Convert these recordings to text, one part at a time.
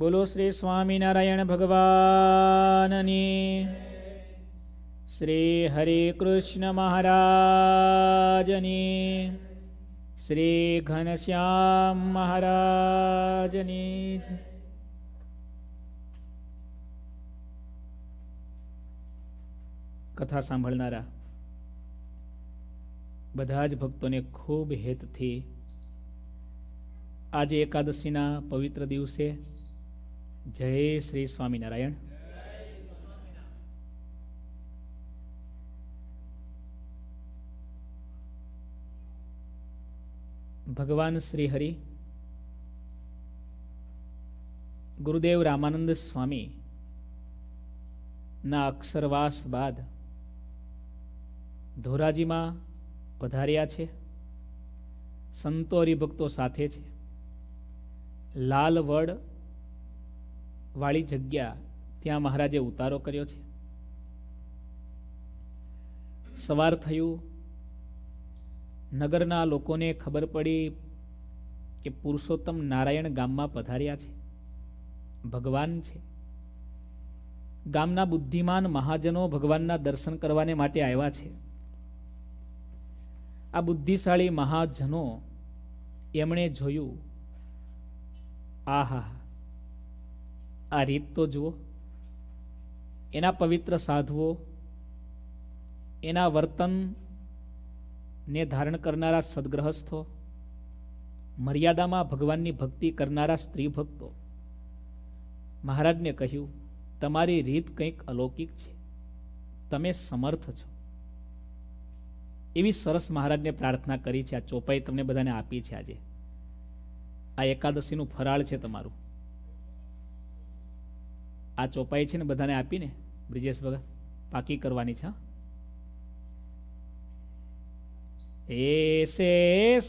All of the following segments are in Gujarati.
બોલો શ્રી સ્વામિનારાયણ ભગવાનની શ્રી હરે કૃષ્ણ મહારાજની શ્રી ઘનશ્યામ મહારાજની કથા સાંભળનારા બધા જ ભક્તોને ખૂબ હેતથી આજે એકાદશીના પવિત્ર દિવસે જય શ્રી સ્વામિનારાયણ ભગવાન શ્રી હરિ ગુરુદેવ રામાનંદ સ્વામી ના અક્ષરવાસ બાદ ધોરાજીમાં પધાર્યા છે સંતો હરિભક્તો સાથે છે લાલવડ વાળી જગ્યા ત્યાં મહારાજે ઉતારો કર્યો છે સવાર થયું નગરના લોકોને ખબર પડી કે પુરુષોત્તમ નારાયણ ગામમાં પધાર્યા છે ભગવાન છે ગામના બુદ્ધિમાન મહાજનો ભગવાનના દર્શન કરવાને માટે આવ્યા છે આ બુદ્ધિશાળી મહાજનો એમણે જોયું આહા આ રીત તો જુઓ એના પવિત્ર સાધુઓ એના વર્તનને ધારણ કરનારા સદગ્રહસ્થો મર્યાદામાં ભગવાનની ભક્તિ કરનારા સ્ત્રી ભક્તો મહારાજને કહ્યું તમારી રીત કંઈક અલૌકિક છે તમે સમર્થ છો એવી સરસ મહારાજને પ્રાર્થના કરી છે આ ચોપાઈ તમને બધાને આપી છે આજે આ એકાદશીનું ફરાળ છે તમારું આ ચોપાઈ છે ને બધાને આપીને બ્રિજેશ ભગત પાકી કરવાની છે એસે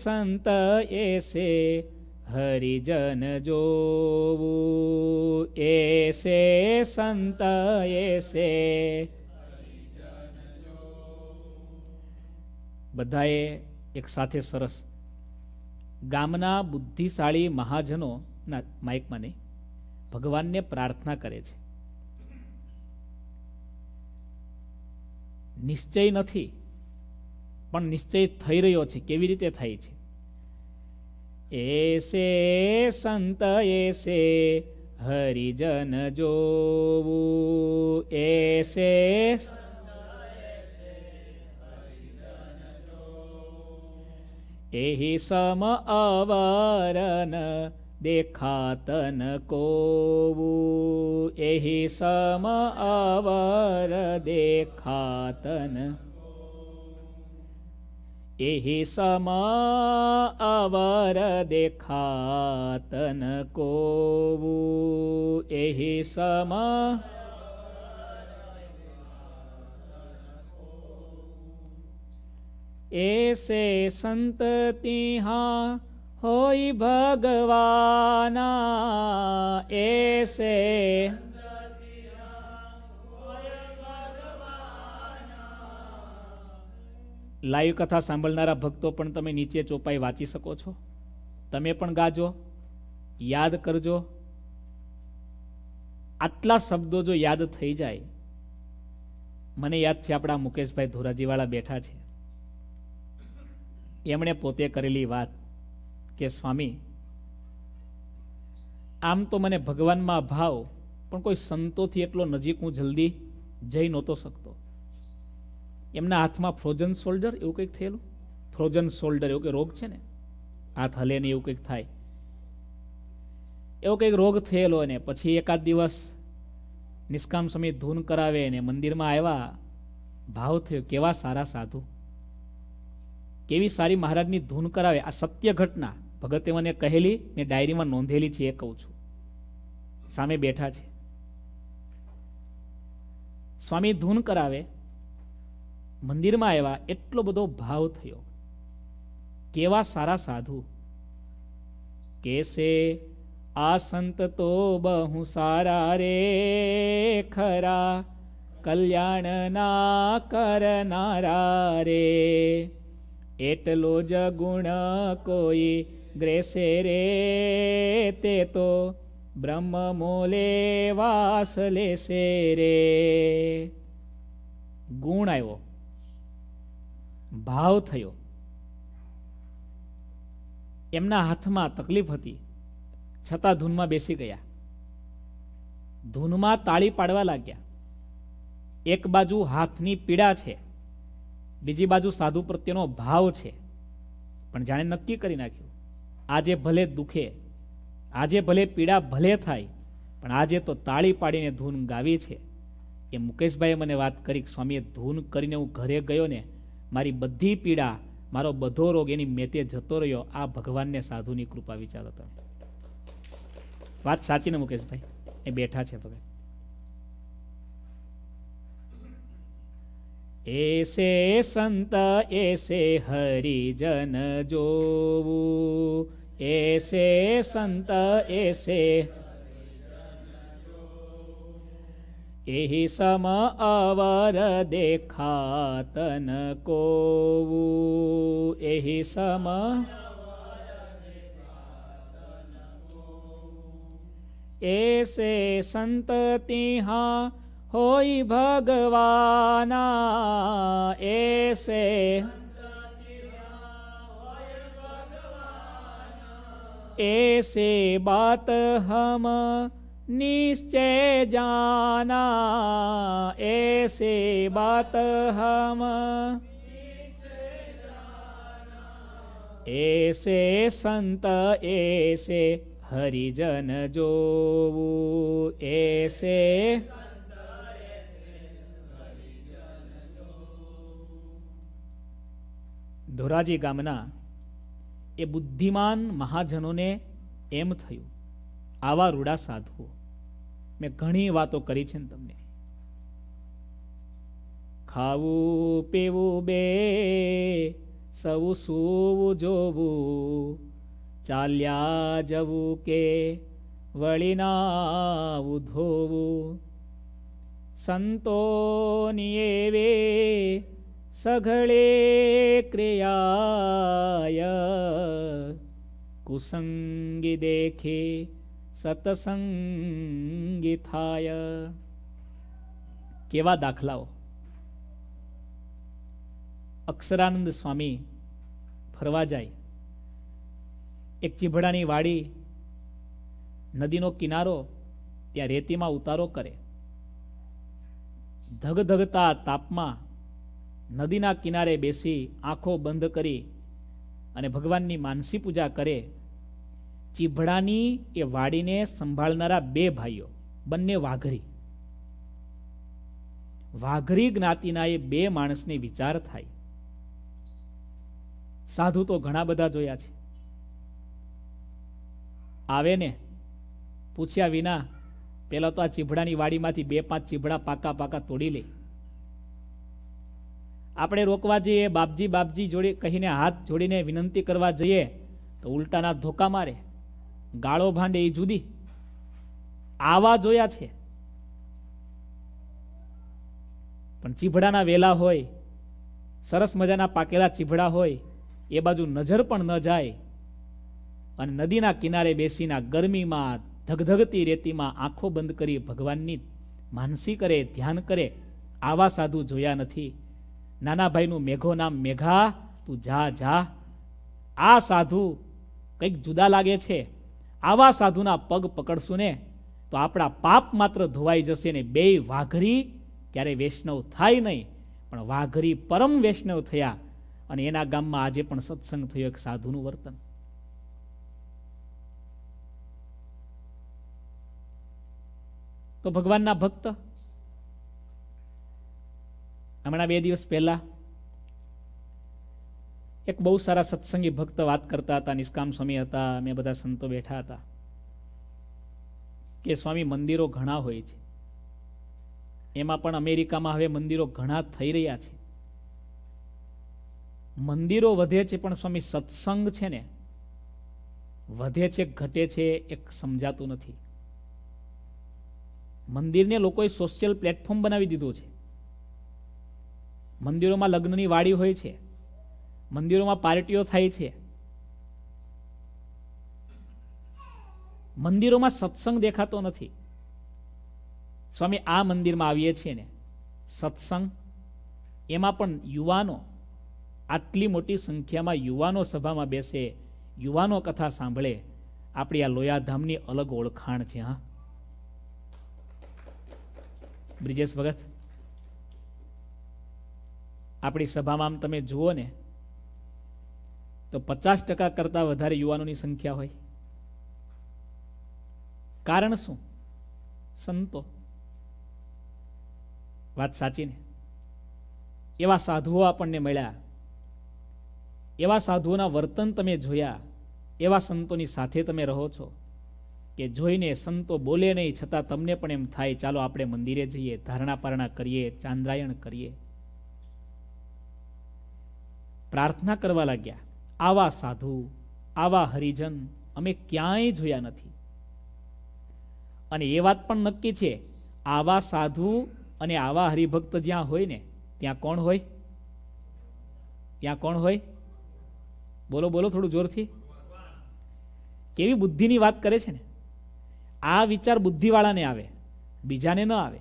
સંત એસે હરિજન જોવું એસે સંત એસે બધાએ એક સાથે સરસ ગામના બુદ્ધિશાળી મહાજનો ના માઇકમાં નહીં ભગવાનને પ્રાર્થના કરે છે નિશ્ચય નથી પણ નિશ્ચય થઈ રહ્યો છે કેવી રીતે થાય છે એસે સંત એસે હરિજન જોવું એસે એહી સમ અવરન દેખાતન કોવું એહી સમ અવર દેખાતન એહી સમ અવર દેખાતન કોવું એહી સમ એસે સંતતિહા હોય ભગવાના એસે લાઈવ કથા સાંભળનારા ભક્તો પણ તમે નીચે ચોપાઈ વાંચી શકો છો તમે પણ ગાજો યાદ કરજો આટલા શબ્દો જો યાદ થઈ જાય મને યાદ છે આપણા મુકેશભાઈ ધોરાજીવાળા બેઠા છે એમણે પોતે કરેલી વાત કે સ્વામી આમ તો મને ભગવાનમાં ભાવ પણ કોઈ સંતોથી એટલો નજીક હું જલ્દી જઈ નહોતો શકતો એમના હાથમાં ફ્રોઝન શોલ્ડર એવું કંઈક થયેલું ફ્રોઝન શોલ્ડર એવું કંઈક રોગ છે ને હાથ હલે ને એવું કંઈક થાય એવો કંઈક રોગ થયેલો અને પછી એકાદ દિવસ નિષ્કામ સમય ધૂન કરાવે ને મંદિરમાં આવ્યા ભાવ થયો કેવા સારા સાધુ કેવી સારી મહારાજની ધૂન કરાવે આ સત્ય ઘટના ભગતે મને કહેલી મેં ડાયરીમાં નોંધેલી છે એ કહું છું સામે બેઠા છે સ્વામી ધૂન કરાવે મંદિરમાં આવ્યા એટલો બધો ભાવ થયો કેવા સારા સાધુ કેસે આ સંત તો બહુ સારા રે ખરા કલ્યાણ ના કરનારા રે એટલો જ ગુણ કોઈ ગ્રેસે રે તે તો બ્રહ્મમોલે વાસ લેશે રે ગુણ આવ્યો ભાવ થયો એમના હાથમાં તકલીફ હતી છતાં ધૂનમાં બેસી ગયા ધૂનમાં તાળી પાડવા લાગ્યા એક બાજુ હાથની પીડા છે બીજી બાજુ સાધુ પ્રત્યેનો ભાવ છે પણ જાણે નક્કી કરી નાખ્યું આજે ભલે દુખે આજે ભલે પીડા ભલે થાય પણ આજે તો તાળી પાડીને ધૂન ગાવી છે એ મુકેશભાઈએ મને વાત કરી સ્વામીએ ધૂન કરીને હું ઘરે ગયો ને મારી બધી પીડા મારો બધો રોગ એની મેતે જતો રહ્યો આ ભગવાનને સાધુની કૃપા વિચારો તમે વાત સાચી ને મુકેશભાઈ એ બેઠા છે ભગત ऐसे संत ऐसे हरिजन जो ऐसे संत ऐसे यही सम अवर तन को यही सम ऐसे संत तिहा होई भगवाना ऐसे ऐसे बात हम निश्चय जाना ऐसे बात हम ऐसे संत ऐसे हरिजन जो ऐसे ધોરાજી ગામના એ બુદ્ધિમાન મહાજનોને એમ થયું આવા રૂડા સાધવો મેં ઘણી વાતો કરી છે ને તમને ખાવું પીવું બે સૌ સૂવું જોવું ચાલ્યા જવું કે વળીનાવું ધોવું સંતોની એવે सघळे क्रियाय कुसङ्गि देखे સતસંગી થાય કેવા દાખલાઓ અક્ષરાનંદ સ્વામી ફરવા જાય એક ચીભડાની વાડી નદીનો કિનારો ત્યાં રેતીમાં ઉતારો કરે ધગધગતા તાપમાં નદીના કિનારે બેસી આંખો બંધ કરી અને ભગવાનની માનસી પૂજા કરે ચીભડાની એ વાડીને સંભાળનારા બે ભાઈઓ બંને વાઘરી વાઘરી જ્ઞાતિના એ બે માણસને વિચાર થાય સાધુ તો ઘણા બધા જોયા છે આવે ને પૂછ્યા વિના પહેલાં તો આ ચીભડાની વાડીમાંથી બે પાંચ ચીભડા પાકા પાકા તોડી લે આપણે રોકવા જઈએ બાપજી બાપજી જોડી કહીને હાથ જોડીને વિનંતી કરવા જઈએ તો ઉલટાના ધોકા મારે ગાળો ભાંડે એ જુદી આવા જોયા છે પણ ચીભડાના વેલા હોય સરસ મજાના પાકેલા ચીભડા હોય એ બાજુ નજર પણ ન જાય અને નદીના કિનારે બેસીના ગરમીમાં ધગધગતી રેતીમાં આંખો બંધ કરી ભગવાનની માનસી કરે ધ્યાન કરે આવા સાધુ જોયા નથી નાના ભાઈનું મેઘો નામ મેઘા તું જા જા આ સાધુ કંઈક જુદા લાગે છે આવા સાધુના પગ પકડશું ને તો આપણા પાપ માત્ર ધોવાઈ જશે ને બે વાઘરી ક્યારેય વૈષ્ણવ થાય નહીં પણ વાઘરી પરમ વૈષ્ણવ થયા અને એના ગામમાં આજે પણ સત્સંગ થયો એક સાધુનું વર્તન તો ભગવાનના ભક્ત હમણાં બે દિવસ પહેલાં એક બહુ સારા સત્સંગી ભક્ત વાત કરતા હતા નિષ્કામ સ્વામી હતા અમે બધા સંતો બેઠા હતા કે સ્વામી મંદિરો ઘણા હોય છે એમાં પણ અમેરિકામાં હવે મંદિરો ઘણા થઈ રહ્યા છે મંદિરો વધે છે પણ સ્વામી સત્સંગ છે ને વધે છે ઘટે છે એક સમજાતું નથી મંદિરને લોકોએ સોશિયલ પ્લેટફોર્મ બનાવી દીધો છે મંદિરોમાં લગ્નની વાડી હોય છે મંદિરોમાં પાર્ટીઓ થાય છે મંદિરોમાં સત્સંગ દેખાતો નથી સ્વામી આ મંદિરમાં આવીએ છીએ ને સત્સંગ એમાં પણ યુવાનો આટલી મોટી સંખ્યામાં યુવાનો સભામાં બેસે યુવાનો કથા સાંભળે આપણી આ લોયાધામની અલગ ઓળખાણ છે હા બ્રિજેશ ભગત આપણી સભામાં આમ તમે જુઓ ને તો પચાસ ટકા કરતા વધારે યુવાનોની સંખ્યા હોય કારણ શું સંતો વાત સાચી ને એવા સાધુઓ આપણને મળ્યા એવા સાધુઓના વર્તન તમે જોયા એવા સંતોની સાથે તમે રહો છો કે જોઈને સંતો બોલે નહીં છતાં તમને પણ એમ થાય ચાલો આપણે મંદિરે જઈએ ધારણા પારણા કરીએ ચાંદ્રાયણ કરીએ પ્રાર્થના કરવા લાગ્યા આવા સાધુ આવા હરિજન અમે ક્યાંય જોયા નથી અને એ વાત પણ નક્કી છે આવા સાધુ અને આવા હરિભક્ત જ્યાં હોય ને ત્યાં કોણ હોય ત્યાં કોણ હોય બોલો બોલો થોડું જોરથી કેવી બુદ્ધિની વાત કરે છે ને આ વિચાર બુદ્ધિવાળાને આવે બીજાને ન આવે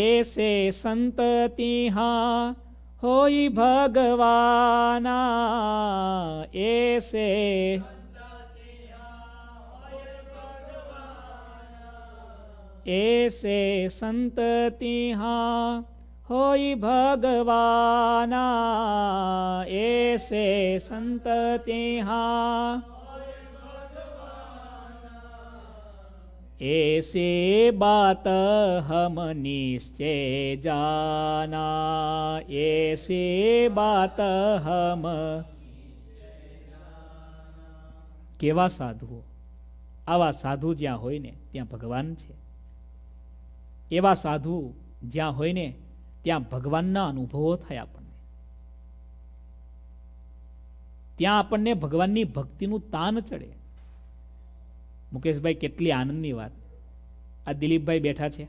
એસે સંતતિ હા હોય ભગવાના એસે એસે સંતતિ હા હોય ભગવાના એસે સંતતિ હા ऐसे बात हम निश्चय जाना ऐसे बात हम કેવા સાધુઓ આવા સાધુ જ્યાં હોય ને ત્યાં ભગવાન છે એવા સાધુ જ્યાં હોય ને ત્યાં ભગવાનના અનુભવો થાય આપણને ત્યાં આપણને ભગવાનની ભક્તિનું તાન ચડે મુકેશભાઈ કેટલી આનંદની વાત આ દિલીપભાઈ બેઠા છે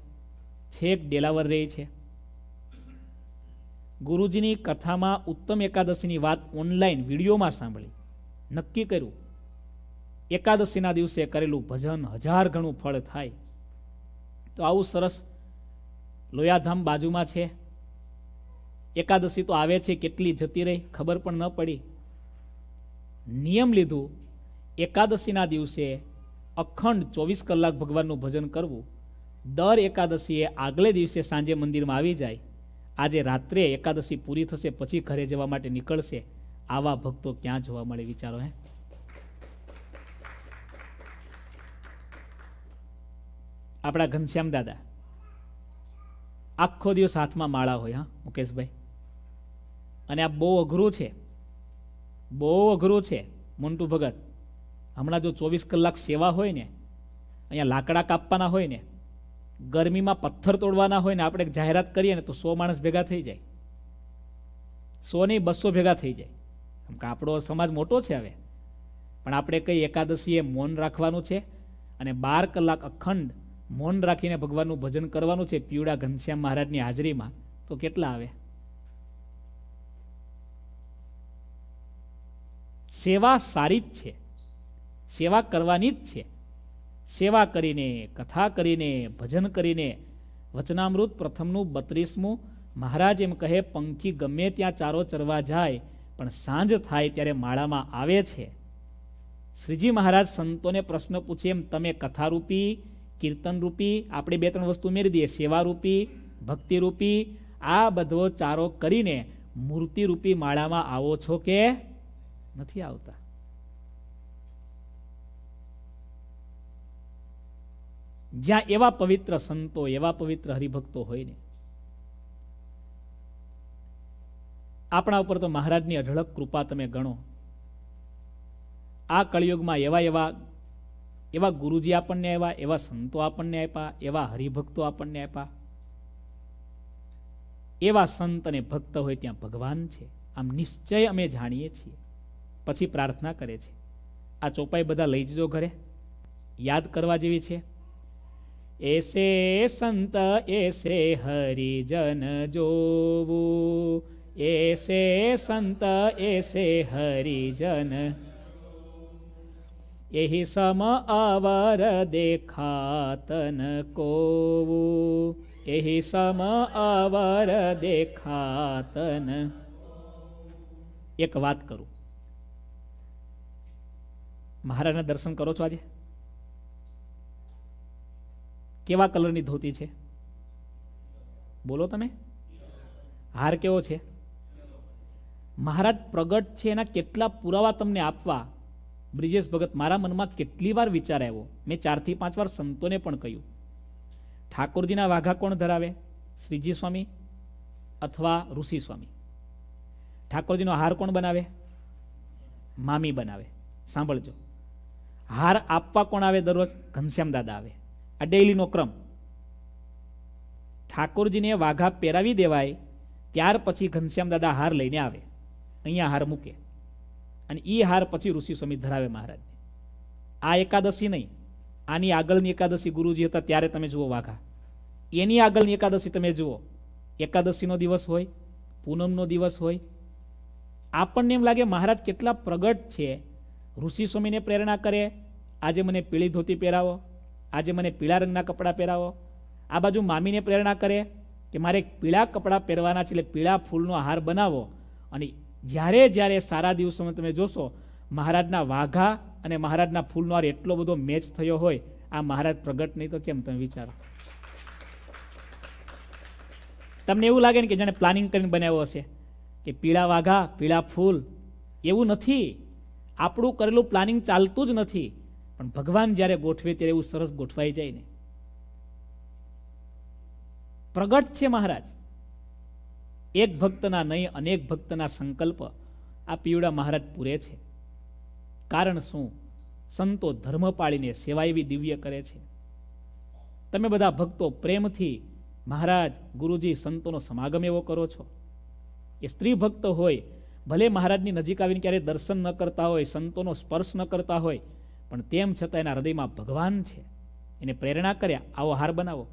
છેક ડેલાવર રહે છે ગુરુજીની કથામાં ઉત્તમ એકાદશીની વાત ઓનલાઈન વિડીયોમાં સાંભળી નક્કી કર્યું એકાદશીના દિવસે કરેલું ભજન હજાર ગણું ફળ થાય તો આવું સરસ લોયાધામ બાજુમાં છે એકાદશી તો આવે છે કેટલી જતી રહી ખબર પણ ન પડી નિયમ લીધું એકાદશીના દિવસે અખંડ ચોવીસ કલાક ભગવાનનું ભજન કરવું દર એકાદશીએ આગલે દિવસે સાંજે મંદિરમાં આવી જાય આજે રાત્રે એકાદશી પૂરી થશે પછી ઘરે જવા માટે નીકળશે આવા ભક્તો ક્યાં જોવા મળે વિચારો હે આપણા ઘનશ્યામ દાદા આખો દિવસ હાથમાં માળા હોય હા મુકેશભાઈ અને આ બહુ અઘરું છે બહુ અઘરું છે મોન્ટુ ભગત હમણાં જો ચોવીસ કલાક સેવા હોય ને અહીંયા લાકડા કાપવાના હોય ને ગરમીમાં પથ્થર તોડવાના હોય ને આપણે જાહેરાત કરીએ ને તો સો માણસ ભેગા થઈ જાય સો નહીં બસો ભેગા થઈ જાય કેમ કે આપણો સમાજ મોટો છે હવે પણ આપણે કંઈ એકાદશીએ મૌન રાખવાનું છે અને બાર કલાક અખંડ મૌન રાખીને ભગવાનનું ભજન કરવાનું છે પીવડા ઘનશ્યામ મહારાજની હાજરીમાં તો કેટલા આવે સેવા સારી જ છે સેવા કરવાની જ છે સેવા કરીને કથા કરીને ભજન કરીને વચનામૃત પ્રથમનું બત્રીસમું મહારાજ એમ કહે પંખી ગમે ત્યાં ચારો ચરવા જાય પણ સાંજ થાય ત્યારે માળામાં આવે છે શ્રીજી મહારાજ સંતોને પ્રશ્ન પૂછે એમ તમે કથારૂપી કીર્તનરૂપી આપણે બે ત્રણ વસ્તુ ઉમેરી દઈએ સેવારૂપી ભક્તિરૂપી આ બધો ચારો કરીને મૂર્તિરૂપી માળામાં આવો છો કે નથી આવતા જ્યાં એવા પવિત્ર સંતો એવા પવિત્ર હરિભક્તો હોય ને આપણા ઉપર તો મહારાજની અઢળક કૃપા તમે ગણો આ કળિયુગમાં એવા એવા એવા ગુરુજી આપણને આવ્યા એવા સંતો આપણને આપ્યા એવા હરિભક્તો આપણને આપ્યા એવા સંત અને ભક્ત હોય ત્યાં ભગવાન છે આમ નિશ્ચય અમે જાણીએ છીએ પછી પ્રાર્થના કરે છે આ ચોપાઈ બધા લઈ જજો ઘરે યાદ કરવા જેવી છે એસે સંત એસે હરિજન જોવું એસે સંત એસે હરિજન એહી સમ અવર દેખાતન કોવું એહી સમ અવર દેખાતન એક વાત કરું મહારાજના દર્શન કરો છો આજે કેવા કલરની ધોતી છે બોલો તમે હાર કેવો છે મહારાજ પ્રગટ છે એના કેટલા પુરાવા તમને આપવા બ્રિજેશ ભગત મારા મનમાં કેટલી વાર વિચાર આવ્યો મેં ચારથી પાંચ વાર સંતોને પણ કહ્યું ઠાકોરજીના વાઘા કોણ ધરાવે શ્રીજી સ્વામી અથવા ઋષિ સ્વામી ઠાકોરજીનો હાર કોણ બનાવે મામી બનાવે સાંભળજો હાર આપવા કોણ આવે દરરોજ ઘનશ્યામ દાદા આવે આ ડેઇલીનો ક્રમ ઠાકોરજીને વાઘા પહેરાવી દેવાય ત્યાર પછી ઘનશ્યામ દાદા હાર લઈને આવે અહીંયા હાર મૂકે અને એ હાર પછી ઋષિ સમિત ધરાવે મહારાજને આ એકાદશી નહીં આની આગળની એકાદશી ગુરુજી હતા ત્યારે તમે જુઓ વાઘા એની આગળની એકાદશી તમે જુઓ એકાદશીનો દિવસ હોય પૂનમનો દિવસ હોય આપણને એમ લાગે મહારાજ કેટલા પ્રગટ છે ઋષિ સ્વામીને પ્રેરણા કરે આજે મને પીળી ધોતી પહેરાવો આજે મને પીળા રંગના કપડાં પહેરાવો આ બાજુ મામીને પ્રેરણા કરે કે મારે પીળા કપડાં પહેરવાના છે એટલે પીળા ફૂલનો હાર બનાવો અને જ્યારે જ્યારે સારા દિવસોમાં તમે જોશો મહારાજના વાઘા અને મહારાજના ફૂલનો હાર એટલો બધો મેચ થયો હોય આ મહારાજ પ્રગટ નહીં તો કેમ તમે વિચારો તમને એવું લાગે ને કે જેને પ્લાનિંગ કરીને બનાવ્યો હશે કે પીળા વાઘા પીળા ફૂલ એવું નથી આપણું કરેલું પ્લાનિંગ ચાલતું જ નથી પણ ભગવાન જ્યારે ગોઠવે ત્યારે એવું સરસ ગોઠવાઈ જાય ને પ્રગટ છે મહારાજ એક ભક્તના નહીં અનેક ભક્તના સંકલ્પ આ પીવડા મહારાજ પૂરે છે કારણ શું સંતો ધર્મ પાળીને સેવા એવી દિવ્ય કરે છે તમે બધા ભક્તો પ્રેમથી મહારાજ ગુરુજી સંતોનો સમાગમ એવો કરો છો એ સ્ત્રી ભક્ત હોય ભલે મહારાજની નજીક આવીને ક્યારેય દર્શન ન કરતા હોય સંતોનો સ્પર્શ ન કરતા હોય પણ તેમ છતાં એના હૃદયમાં ભગવાન છે એને પ્રેરણા કર્યા આવો હાર બનાવો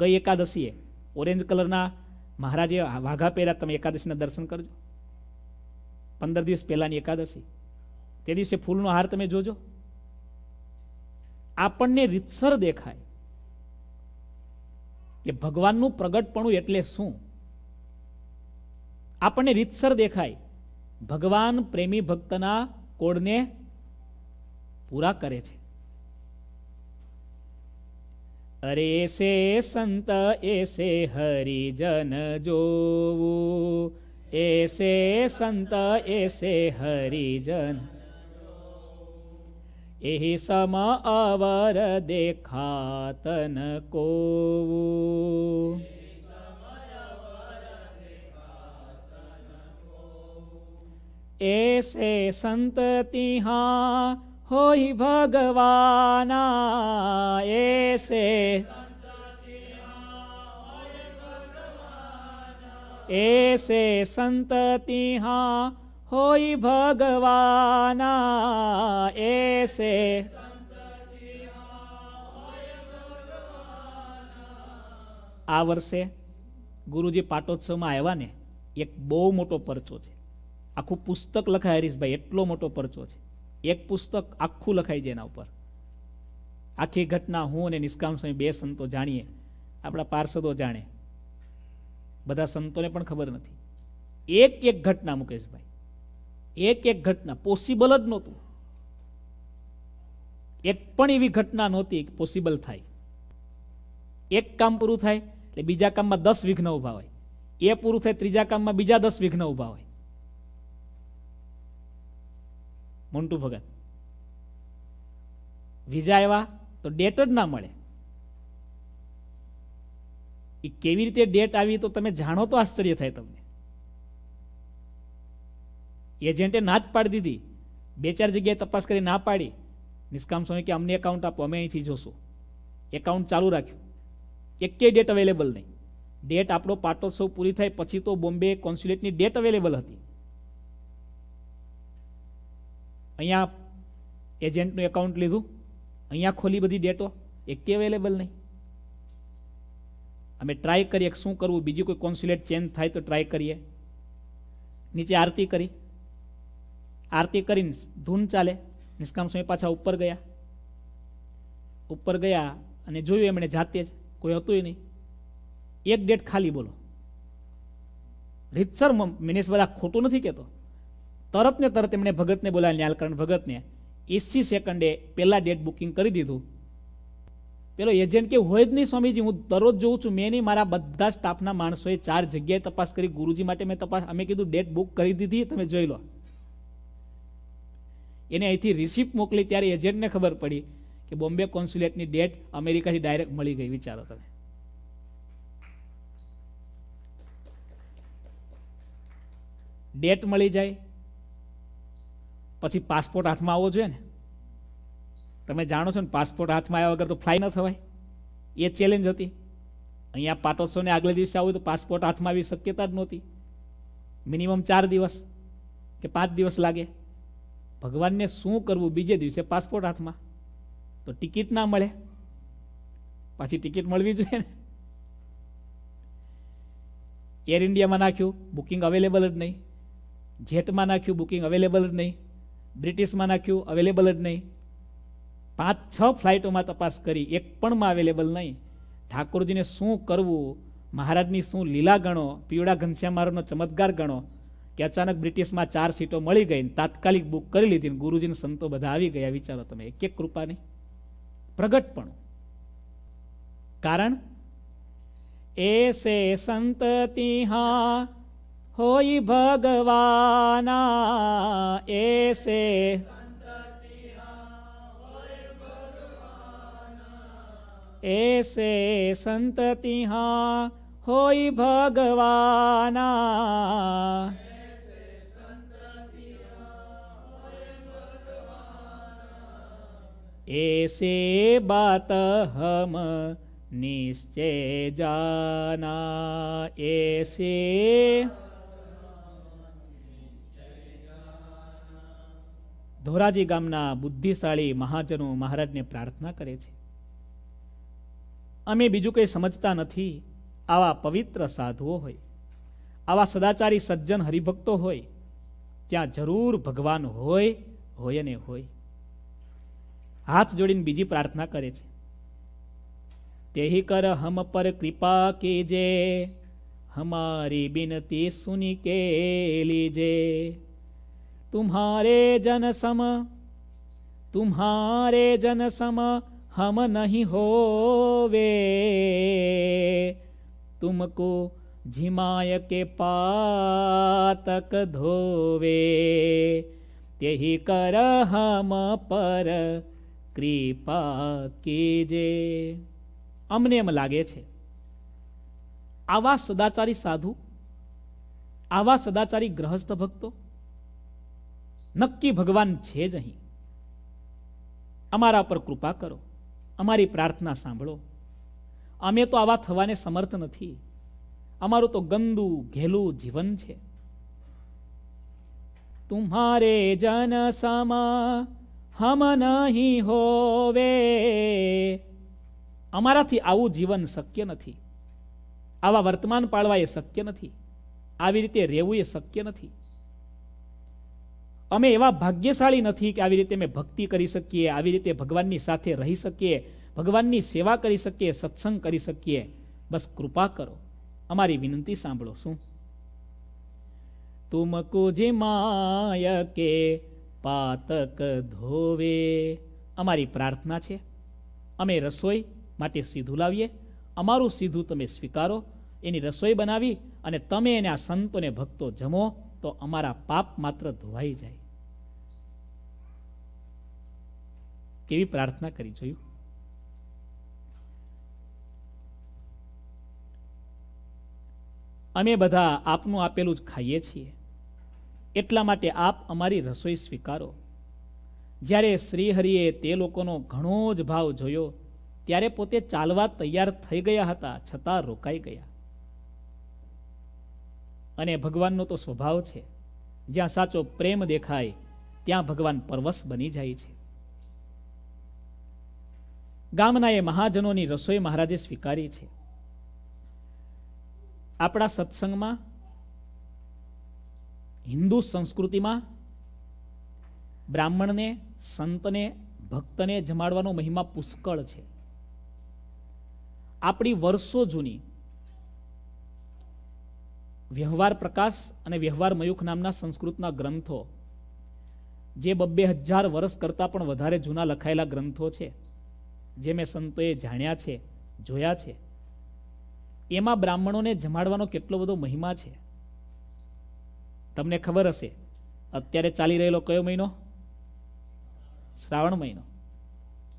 ગઈ એકાદશીએ ઓરેન્જ કલરના મહારાજે વાઘા પહેલાં તમે એકાદશીના દર્શન કરજો પંદર દિવસ પહેલાંની એકાદશી તે દિવસે ફૂલનો હાર તમે જોજો આપણને રીતસર દેખાય કે ભગવાનનું પ્રગટપણું એટલે શું આપણને રીતસર દેખાય ભગવાન પ્રેમી ભક્તના કોડને પૂરા કરે છે અરે એસે સંત એસે હરિજન જોવું એસે સંત એસે હરિજન એહિ સમ અવર દેખાતન કોવું એસે સંત તિહા होई भगवाना ऐसे ऐसे સંતતિહા तिहा ભગવાના भगवाना ऐसे આ વર્ષે ગુરુજી પાટોત્સવમાં આવ્યા ને એક બહુ મોટો પરચો છે આખું પુસ્તક લખાય હરીશભાઈ એટલો મોટો પરચો છે એક પુસ્તક આખું લખાય છે એના ઉપર આખી ઘટના હું અને નિષ્કામ સ્વામી બે સંતો જાણીએ આપણા પાર્ષદો જાણે બધા સંતોને પણ ખબર નથી એક એક ઘટના મુકેશભાઈ એક એક ઘટના પોસિબલ જ નહોતું એક પણ એવી ઘટના નહોતી પોસિબલ થાય એક કામ પૂરું થાય એટલે બીજા કામમાં દસ વિઘ્ન ઉભા હોય એ પૂરું થાય ત્રીજા કામમાં બીજા દસ વિઘ્ન ઉભા હોય મોન્ટુ ભગત વિઝા આવ્યા તો ડેટ જ ના મળે એ કેવી રીતે ડેટ આવી તો તમે જાણો તો આશ્ચર્ય થાય તમને એજન્ટે ના જ પાડી દીધી બે ચાર જગ્યાએ તપાસ કરી ના પાડી નિષ્કામ સ્વામી કે અમને એકાઉન્ટ આપો અમે અહીંથી જોશું એકાઉન્ટ ચાલુ રાખ્યું એકે ડેટ અવેલેબલ નહીં ડેટ આપણો પાટોત્સવ પૂરી થાય પછી તો બોમ્બે કોન્સ્યુલેટની ડેટ અવેલેબલ હતી અહીંયા એજન્ટનું એકાઉન્ટ લીધું અહીંયા ખોલી બધી ડેટો એકે અવેલેબલ નહીં અમે ટ્રાય કરીએ કે શું કરવું બીજું કોઈ કોન્સ્યુલેટ ચેન્જ થાય તો ટ્રાય કરીએ નીચે આરતી કરી આરતી કરીને ધૂન ચાલે નિષ્કામ સ્વામી પાછા ઉપર ગયા ઉપર ગયા અને જોયું એમણે જાતે જ કોઈ હતું નહીં એક ડેટ ખાલી બોલો રીતસર મિનેશ બધા ખોટું નથી કહેતો તરત ને તરત એમણે ભગતને બોલાવી લાલકરણ ભગતને એસી સેકન્ડે પહેલાં ડેટ બુકિંગ કરી દીધું પેલો એજન્ટ કે હોય જ નહીં સ્વામીજી હું દરરોજ જોઉં છું મેં નહીં મારા બધા સ્ટાફના માણસોએ ચાર જગ્યાએ તપાસ કરી ગુરુજી માટે મેં તપાસ અમે કીધું ડેટ બુક કરી દીધી તમે જોઈ લો એને અહીંથી રિસિપ્ટ મોકલી ત્યારે એજન્ટને ખબર પડી કે બોમ્બે કોન્સ્યુલેટની ડેટ અમેરિકાથી ડાયરેક્ટ મળી ગઈ વિચારો તમે ડેટ મળી જાય પછી પાસપોર્ટ હાથમાં આવવો જોઈએ ને તમે જાણો છો ને પાસપોર્ટ હાથમાં આવ્યા વગર તો ફ્લાય ન થવાય એ ચેલેન્જ હતી અહીંયા પાટોત્સવને આગલે દિવસે આવું તો પાસપોર્ટ હાથમાં આવી શક્યતા જ નહોતી મિનિમમ ચાર દિવસ કે પાંચ દિવસ લાગે ભગવાનને શું કરવું બીજે દિવસે પાસપોર્ટ હાથમાં તો ટિકિટ ના મળે પાછી ટિકિટ મળવી જોઈએ ને એર ઇન્ડિયામાં નાખ્યું બુકિંગ અવેલેબલ જ નહીં જેટમાં નાખ્યું બુકિંગ અવેલેબલ જ નહીં બ્રિટિશમાં નાખ્યું અવેલેબલ જ નહીં પાંચ છ ફ્લાઇટોમાં તપાસ કરી એક પણમાં અવેલેબલ નહીં ઠાકોરજીને શું કરવું મહારાજની શું લીલા ગણો પીવડા ઘનશ્યામારોનો ચમત્કાર ગણો કે અચાનક બ્રિટિશમાં ચાર સીટો મળી ગઈ તાત્કાલિક બુક કરી લીધી ગુરુજીને સંતો બધા આવી ગયા વિચારો તમે એક એક કૃપાની પ્રગટ પણ કારણ એ સે સંત તિહા होई भगवाना ऐसे ऐसे संत तिहा होई भगवाना ऐसे बात हम निश्चय जाना ऐसे ધોરાજી ગામના બુદ્ધિશાળી મહાજનો મહારાજને પ્રાર્થના કરે છે અમે બીજું કંઈ સમજતા નથી આવા પવિત્ર સાધુઓ હોય આવા સદાચારી સજ્જન હરિભક્તો હોય ત્યાં જરૂર ભગવાન હોય હોય ને હોય હાથ જોડીને બીજી પ્રાર્થના કરે છે તેહી કર હમ પર કૃપા કેજે હમારી બિનતી સુની કે લીજે तुम्हारे जन सम तुम्हारे जन सम हम नहीं होवे तुमको झिमाय के पातक धोवे यही कर हम પર કૃપા કેજે અમને એમ લાગે છે આવા સદાચારી સાધુ આવા સદાચારી ગ્રહસ્થ ભક્તો નક્કી ભગવાન છે જ અહીં અમારા પર કૃપા કરો અમારી પ્રાર્થના સાંભળો અમે તો આવા થવાને સમર્થ નથી અમારું તો ગંદુ ઘેલું જીવન છે તુમારે જન હમ નહીં હોવે અમારાથી આવું જીવન શક્ય નથી આવા વર્તમાન પાળવા એ શક્ય નથી આવી રીતે રહેવું એ શક્ય નથી અમે એવા ભાગ્યશાળી નથી કે આવી રીતે અમે ભક્તિ કરી શકીએ આવી રીતે ભગવાનની સાથે રહી શકીએ ભગવાનની સેવા કરી શકીએ સત્સંગ કરી શકીએ બસ કૃપા કરો અમારી વિનંતી સાંભળો શું તુમકો જે માય કે પાતક ધોવે અમારી પ્રાર્થના છે અમે રસોઈ માટે સીધું લાવીએ અમારું સીધું તમે સ્વીકારો એની રસોઈ બનાવી અને તમે એને આ સંતોને ભક્તો જમો તો અમારા પાપ માત્ર ધોવાઈ જાય કેવી પ્રાર્થના કરી જોયું અમે બધા આપનું આપેલું જ ખાઈએ છીએ એટલા માટે આપ અમારી રસોઈ સ્વીકારો જ્યારે શ્રીહરિએ તે લોકોનો ઘણો જ ભાવ જોયો ત્યારે પોતે ચાલવા તૈયાર થઈ ગયા હતા છતાં રોકાઈ ગયા અને ભગવાનનો તો સ્વભાવ છે જ્યાં સાચો પ્રેમ દેખાય ત્યાં ભગવાન પરવશ બની જાય છે ગામનાએ મહાજનોની રસોઈ મહારાજે સ્વીકારી છે આપણા સત્સંગમાં હિન્દુ સંસ્કૃતિમાં બ્રાહ્મણને સંતને ભક્તને જમાડવાનો મહિમા પુષ્કળ છે આપણી વર્ષો જૂની વ્યવહાર પ્રકાશ અને વ્યવહાર મયુખ નામના સંસ્કૃતના ગ્રંથો જે બબ્બે હજાર વર્ષ કરતાં પણ વધારે જૂના લખાયેલા ગ્રંથો છે જે મેં સંતોએ જાણ્યા છે જોયા છે એમાં બ્રાહ્મણોને જમાડવાનો કેટલો બધો મહિમા છે તમને ખબર હશે અત્યારે ચાલી રહેલો કયો મહિનો શ્રાવણ મહિનો